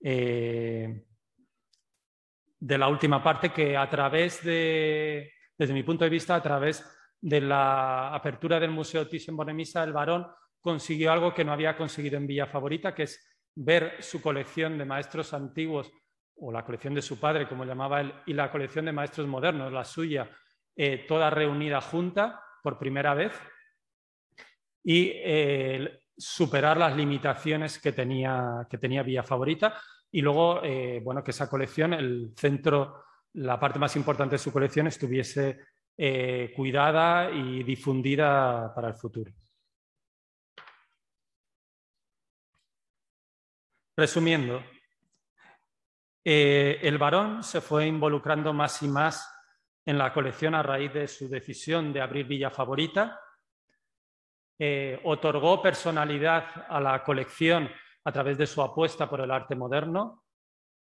eh, de la última parte que a través de, desde mi punto de vista, a través de la apertura del Museo thyssen Bonemisa el varón consiguió algo que no había conseguido en Villa Favorita, que es ver su colección de maestros antiguos o la colección de su padre, como llamaba él, y la colección de maestros modernos, la suya, eh, toda reunida junta por primera vez y eh, superar las limitaciones que tenía, que tenía Villa Favorita. Y luego, eh, bueno, que esa colección, el centro, la parte más importante de su colección estuviese eh, cuidada y difundida para el futuro. Resumiendo, el varón se fue involucrando más y más en la colección a raíz de su decisión de abrir Villa Favorita. Eh, otorgó personalidad a la colección a través de su apuesta por el arte moderno.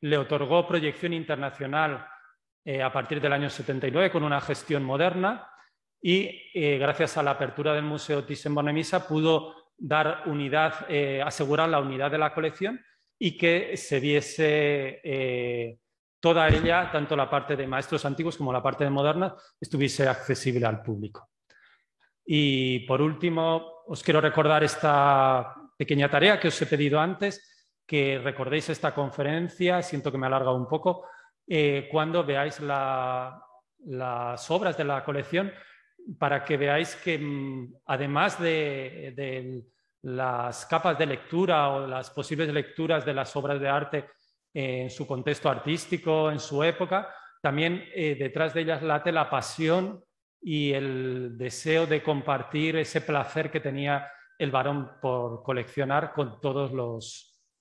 Le otorgó proyección internacional eh, a partir del año 79 con una gestión moderna y eh, gracias a la apertura del Museo Thyssen-Bornemisza pudo dar unidad, asegurar la unidad de la colección y que se viese toda ella, tanto la parte de maestros antiguos como la parte de moderna, estuviese accesible al público. Y por último, os quiero recordar esta pequeña tarea que os he pedido antes, que recordéis esta conferencia, siento que me alargado un poco, eh, cuando veáis las obras de la colección, para que veáis que mm, además de las capas de lectura o las posibles lecturas de las obras de arte, en su contexto artístico, en su época, también eh, detrás de ellas late la pasión y el deseo de compartir ese placer que tenía el varón por coleccionar con todos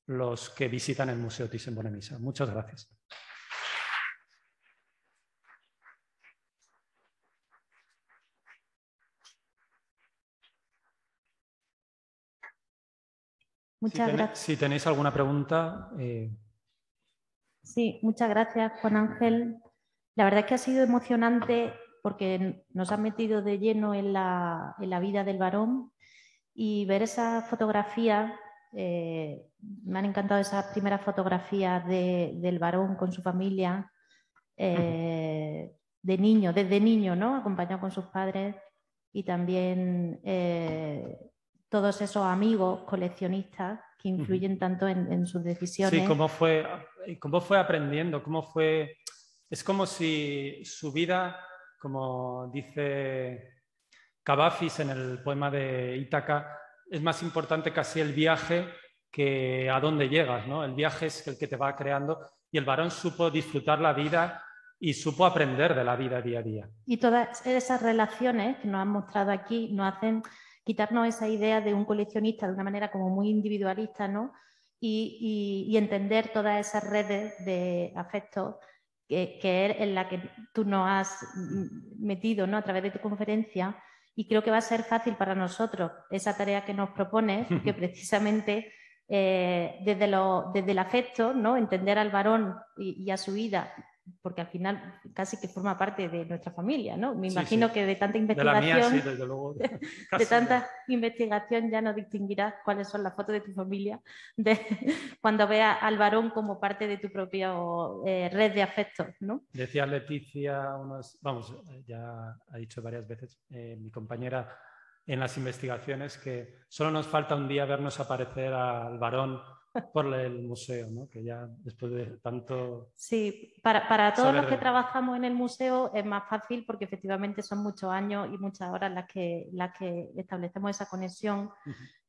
los, que visitan el Museo Thyssen-Bornemisza. Muchas gracias. Muchas gracias. si tenéis alguna pregunta. Eh, Sí, muchas gracias, Juan Ángel. La verdad es que ha sido emocionante porque nos ha metido de lleno en la, vida del varón y ver esa fotografía, eh, me han encantado esas primeras fotografías del varón con su familia, eh, de niño, desde niño, ¿no? Acompañado con sus padres y también eh, todos esos amigos coleccionistas que influyen tanto en, sus decisiones. Sí, cómo fue, eh, fue aprendiendo, cómo fue... Es como si su vida, como dice Cavafis en el poema de Ítaca, es más importante casi el viaje que a dónde llegas, ¿no? El viaje es el que te va creando y el varón supo disfrutar la vida y supo aprender de la vida día a día. Y todas esas relaciones que nos han mostrado aquí nos hacen quitarnos esa idea de un coleccionista de una manera como muy individualista, Y, entender todas esas redes de afecto que, es en la que tú nos has metido, ¿no? A través de tu conferencia. Y creo que va a ser fácil para nosotros esa tarea que nos propones, que precisamente eh, desde, el afecto, ¿no? entender al varón y a su vida porque al final casi que forma parte de nuestra familia, ¿no? Me imagino que de tanta investigación, de, tanta ya. investigación ya no distinguirás cuáles son las fotos de tu familia de, cuando veas al varón como parte de tu propia eh, red de afectos, ¿no? Decía Leticia, vamos, ya ha dicho varias veces eh, mi compañera en las investigaciones que solo nos falta un día vernos aparecer al varón por el museo, ¿no? que ya después de tanto... Sí, para, para todos los que trabajamos en el museo es más fácil porque efectivamente son muchos años y muchas horas las que, las que establecemos esa conexión.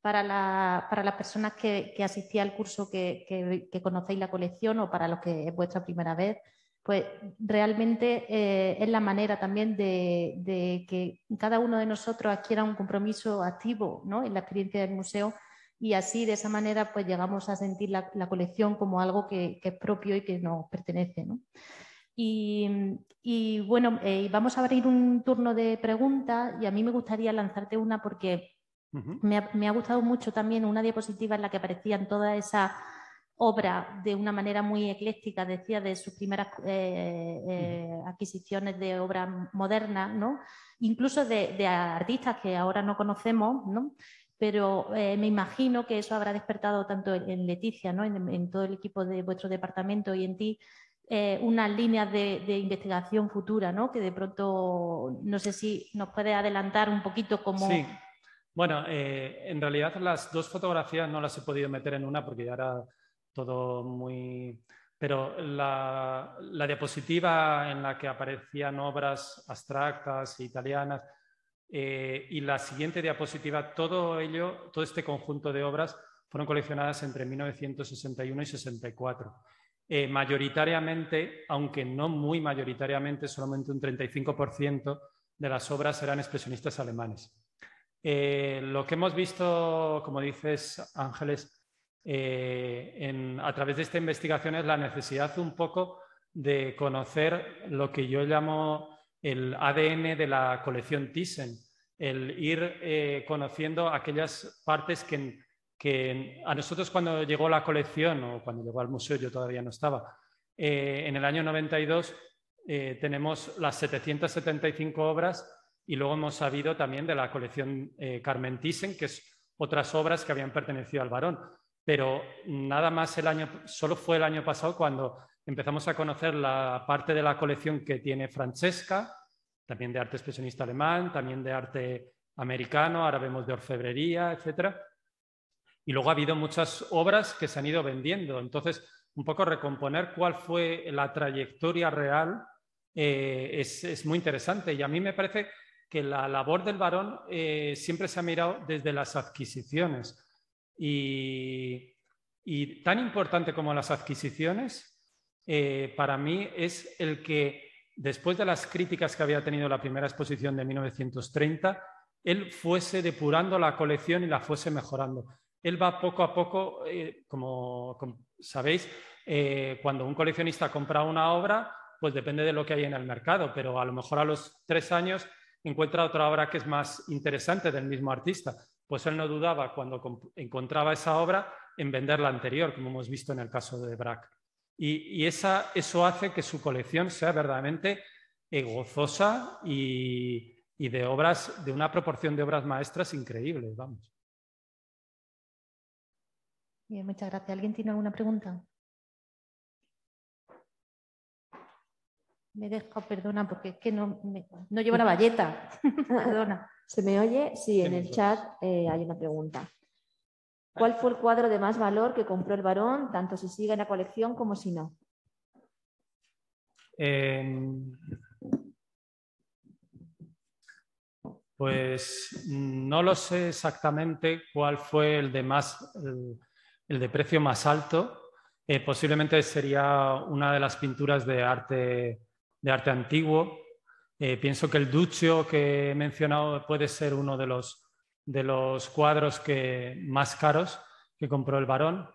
Para, la, para las personas que, que asistí al curso que, que, conocéis la colección o para los que es vuestra primera vez, pues realmente eh, es la manera también de, que cada uno de nosotros adquiera un compromiso activo ¿no? en la experiencia del museo y así de esa manera pues llegamos a sentir la, colección como algo que, es propio y que nos pertenece. ¿no? Y, bueno, eh, vamos a abrir un turno de preguntas y a mí me gustaría lanzarte una porque me, ha, gustado mucho también una diapositiva en la que aparecían todas esas obras de una manera muy ecléctica, decía, de sus primeras eh, eh, adquisiciones de obra modernas, ¿no? incluso de, de, artistas que ahora no conocemos, ¿no? pero eh, me imagino que eso habrá despertado tanto en, Leticia, ¿no? en, todo el equipo de vuestro departamento y en ti, eh, unas líneas de, investigación futura, ¿no? que de pronto, no sé si nos puede adelantar un poquito cómo... Sí. Bueno, eh, en realidad las dos fotografías no las he podido meter en una porque ya era todo muy... Pero la, la diapositiva en la que aparecían obras abstractas, italianas, eh, y la siguiente diapositiva, todo ello, todo este conjunto de obras fueron coleccionadas entre 1961 y 64. Eh, mayoritariamente, aunque no muy mayoritariamente, solamente un 35% de las obras eran expresionistas alemanes. Eh, lo que hemos visto, como dices Ángeles, a través de esta investigación es la necesidad un poco de conocer lo que yo llamo el ADN de la colección Thyssen, el ir eh, conociendo aquellas partes que, a nosotros cuando llegó la colección o cuando llegó al museo, yo todavía no estaba, eh, en el año 92 eh, tenemos las 775 obras y luego hemos sabido también de la colección Carmen Thyssen, que es otras obras que habían pertenecido al varón. Pero nada más el año, solo fue el año pasado cuando empezamos a conocer la parte de la colección que tiene Francesca, también de arte expresionista alemán, también de arte americano, ahora vemos de orfebrería, etc. Y luego ha habido muchas obras que se han ido vendiendo. Entonces, un poco recomponer cuál fue la trayectoria real eh, es, muy interesante. Y a mí me parece que la labor del varón eh, siempre se ha mirado desde las adquisiciones. y tan importante como las adquisiciones eh, para mí es el que, después de las críticas que había tenido la primera exposición de 1930, él fuese depurando la colección y la fuese mejorando. Él va poco a poco, eh, como, sabéis, eh, cuando un coleccionista compra una obra, pues depende de lo que hay en el mercado, pero a lo mejor a los tres años encuentra otra obra que es más interesante del mismo artista. Pues él no dudaba cuando encontraba esa obra en vender la anterior, como hemos visto en el caso de Braque. Y, eso hace que su colección sea verdaderamente gozosa y, de obras, de una proporción de obras maestras increíbles, vamos. muchas gracias. ¿Alguien tiene alguna pregunta? Me dejo, perdona, porque es que no, no llevo una valleta. perdona. ¿Se me oye? Sí, en el chat eh, hay una pregunta. ¿Cuál fue el cuadro de más valor que compró el varón, tanto si sigue en la colección como si no? Em, pues no lo sé exactamente cuál fue el de más, el, de precio más alto. Eh, posiblemente sería una de las pinturas de arte, de arte antiguo. Eh, pienso que el Duccio que he mencionado puede ser uno de los de los cuadros que, más caros que compró el varón.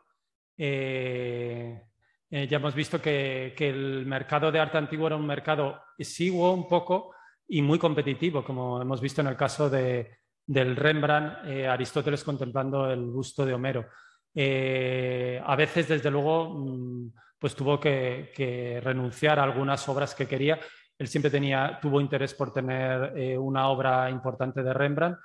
Eh, eh, ya hemos visto que, el mercado de arte antiguo era un mercado exiguo un poco y muy competitivo, como hemos visto en el caso del Rembrandt, eh, Aristóteles contemplando el busto de Homero. a veces, desde luego, mm, pues tuvo que, que, renunciar a algunas obras que quería. Él siempre tenía, tuvo interés por tener una obra importante de Rembrandt,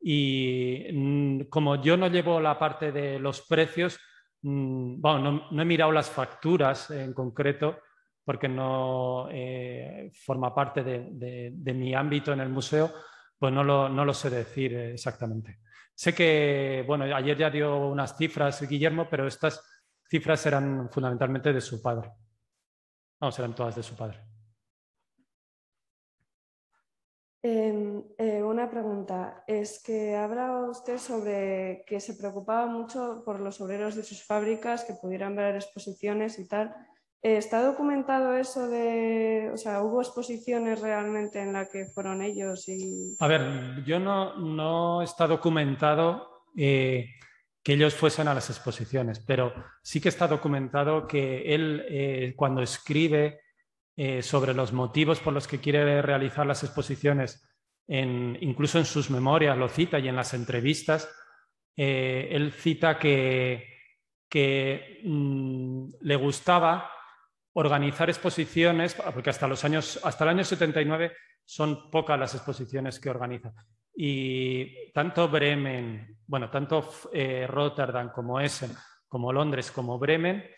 y mm, como yo no llevo la parte de los precios, mm, no, he mirado las facturas en concreto porque no eh, forma parte de, mi ámbito en el museo, pues no lo, sé decir exactamente. Sé que, bueno, ayer ya dio unas cifras Guillermo, pero estas cifras eran fundamentalmente de su padre. Vamos, eran todas de su padre. Eh, una pregunta. Es que habla usted sobre que se preocupaba mucho por los obreros de sus fábricas, que pudieran ver exposiciones y tal. Eh, ¿Está documentado eso de, o sea, hubo exposiciones realmente en la que fueron ellos? Y... A ver, yo no, no está documentado eh, que ellos fuesen a las exposiciones, pero sí que está documentado que él cuando escribe eh, sobre los motivos por los que quiere realizar las exposiciones, incluso en sus memorias lo cita y en las entrevistas, eh, él cita que, mm, le gustaba organizar exposiciones, porque hasta, los años, hasta el año 79 son pocas las exposiciones que organiza. Y tanto Bremen, bueno, tanto eh, Rotterdam como Essen, como Londres, como Bremen,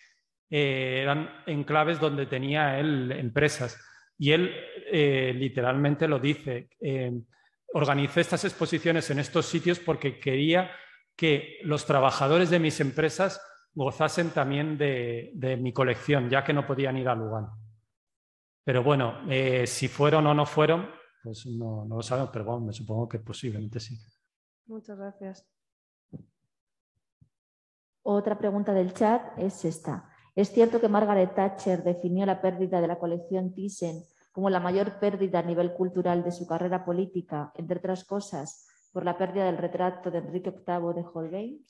eh, eran enclaves donde tenía él empresas. Y él eh, literalmente lo dice, eh, estas exposiciones en estos sitios porque quería que los trabajadores de mis empresas gozasen también de, mi colección, ya que no podían ir al lugar Pero bueno, eh, si fueron o no fueron, pues no, no lo sabemos, pero bueno, me supongo que posiblemente sí. Muchas gracias. Otra pregunta del chat es esta. Es cierto que Margaret Thatcher definió la pérdida de la colección Thyssen como la mayor pérdida a nivel cultural de su carrera política, entre otras cosas, por la pérdida del retrato de Enrique VIII de Holbein?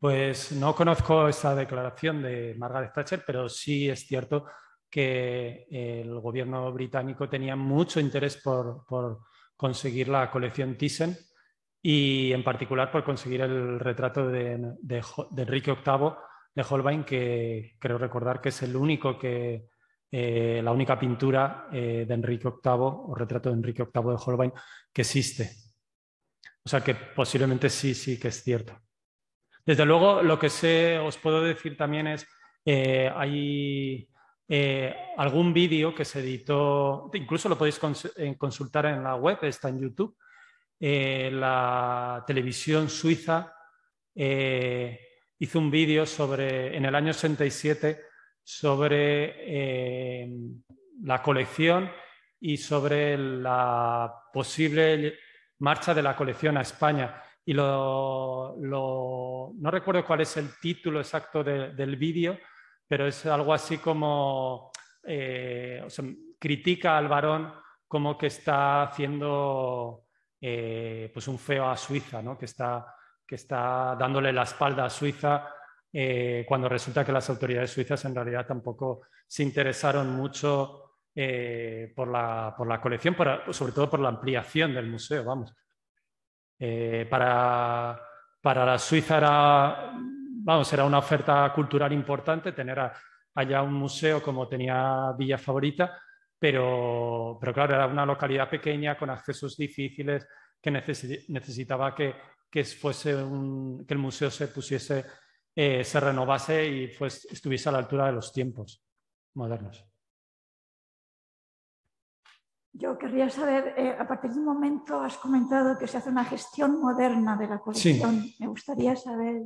Pues no conozco esa declaración de Margaret Thatcher, pero sí es cierto que eh, el gobierno británico tenía mucho interés por, conseguir la colección Thyssen y en particular por conseguir el retrato de Enrique VIII de Holbein, que creo recordar que es el único que, eh, la única pintura eh, de Enrique VIII o retrato de Enrique VIII de Holbein que existe. O sea que posiblemente sí, sí que es cierto. Desde luego, lo que sé, os puedo decir también es, eh, hay algún vídeo que se editó, incluso lo podéis consultar en la web, está en YouTube, la televisión suiza hizo un vídeo sobre, en el año 67 sobre eh, la colección y sobre la posible marcha de la colección a España. Y no recuerdo cuál es el título exacto del vídeo, pero es algo así como eh, critica al varón como que está haciendo eh, pues un feo a Suiza, que está que está dándole la espalda a Suiza eh, cuando resulta que las autoridades suizas en realidad tampoco se interesaron mucho eh, por, la, colección, sobre todo por la ampliación del museo, vamos. Eh, para, la Suiza era, vamos, era una oferta cultural importante tener allá un museo como tenía Villa Favorita, pero claro, era una localidad pequeña con accesos difíciles que necesitaba que que, el museo se pusiese, eh, se renovase y pues, estuviese a la altura de los tiempos modernos. Yo querría saber, eh, a partir de un momento has comentado que se hace una gestión moderna de la colección. Me gustaría saber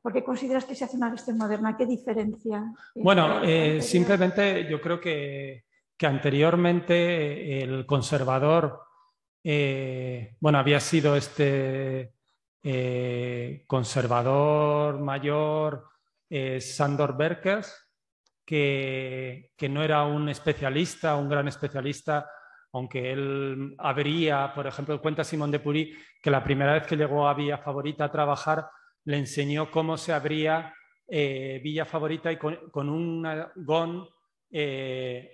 por qué consideras que se hace una gestión moderna, qué diferencia. Bueno, eh, simplemente yo creo que anteriormente el conservador eh, bueno, había sido este eh, conservador mayor eh, Sandor Berkers, que, no era un especialista, un gran especialista, aunque él habría, por ejemplo, cuenta Simón de Purí, que la primera vez que llegó a Villa Favorita a trabajar, le enseñó cómo se abría Villa Favorita y con, un gón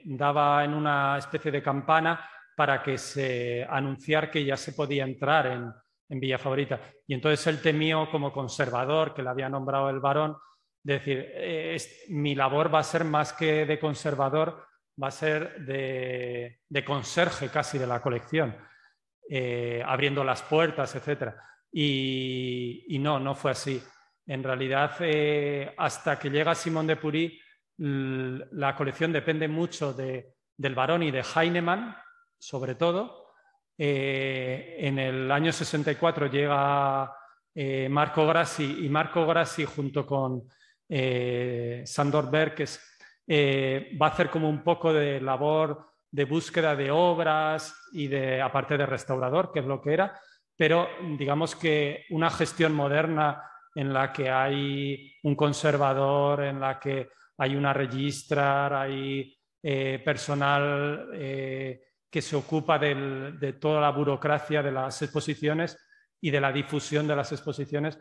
daba en una especie de campana para que se anunciar que ya se podía entrar en, en Villa Favorita. Y entonces él temió como conservador, que le había nombrado el varón, decir, eh, mi labor va a ser más que de conservador, va a ser de, de conserje casi de la colección, eh, abriendo las puertas, etc. Y, no, no fue así. En realidad, eh, hasta que llega Simón de Purí, la colección depende mucho del varón y de Heinemann, sobre todo. Eh, en el año 64 llega eh, Marco Grassi y Marco Grassi junto con eh, Sandor Berkes va a hacer como un poco de labor de búsqueda de obras y de, aparte de restaurador, que es lo que era, pero digamos que una gestión moderna en la que hay un conservador, en la que hay una registrar, hay personal que se ocupa de toda la burocracia de las exposiciones y de la difusión de las exposiciones.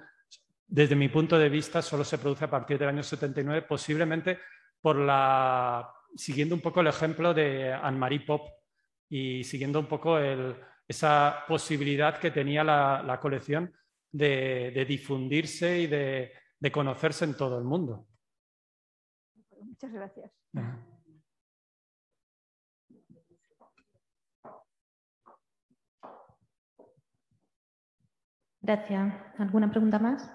Desde mi punto de vista, solo se produce a partir del año 79, posiblemente por la, siguiendo un poco el ejemplo de Anne-Marie Pop y siguiendo un poco esa posibilidad que tenía la, colección de, difundirse y de conocerse en todo el mundo. Muchas gracias. Gracias. ¿Alguna pregunta más?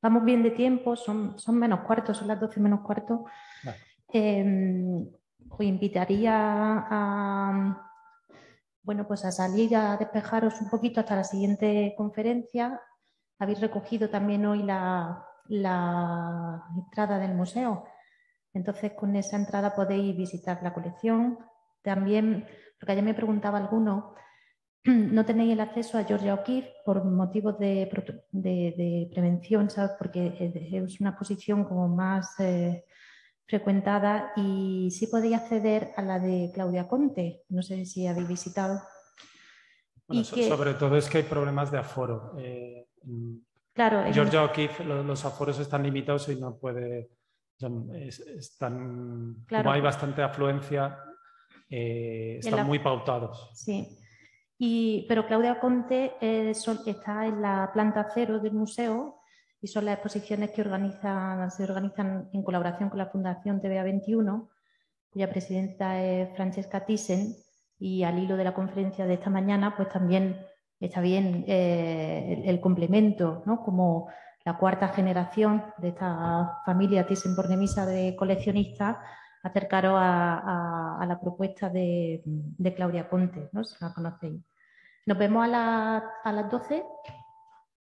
Vamos bien de tiempo, son, son menos cuartos, son las 12 menos cuarto. Em, os invitaría a, bueno, pues a salir a despejaros un poquito hasta la siguiente conferencia. Habéis recogido también hoy la, la entrada del museo. Entonces, con esa entrada podéis visitar la colección. También, porque ayer me preguntaba alguno, no tenéis el acceso a Georgia O'Keeffe por motivos de, prevención, porque es una posición como más eh, frecuentada y sí podéis acceder a la de Claudia Conte, no sé si habéis visitado. sobre todo es que hay problemas de aforo. Eh, claro, Georgia O'Keeffe, los, aforos están limitados y no puede... están, Como hay bastante afluencia, eh, están muy pautados. Sí pero Claudia Conte eh, son, está en la planta cero del museo y son las exposiciones que se organizan en colaboración con la Fundación TVA 21, cuya presidenta es Francesca Thyssen. Y al hilo de la conferencia de esta mañana, pues también está bien eh, el, complemento, ¿no? Como la cuarta generación de esta familia Thyssen-Bornemisza de coleccionistas acercaros a, la propuesta de, Claudia Ponte, si la conocéis. Nos vemos a, a las 12.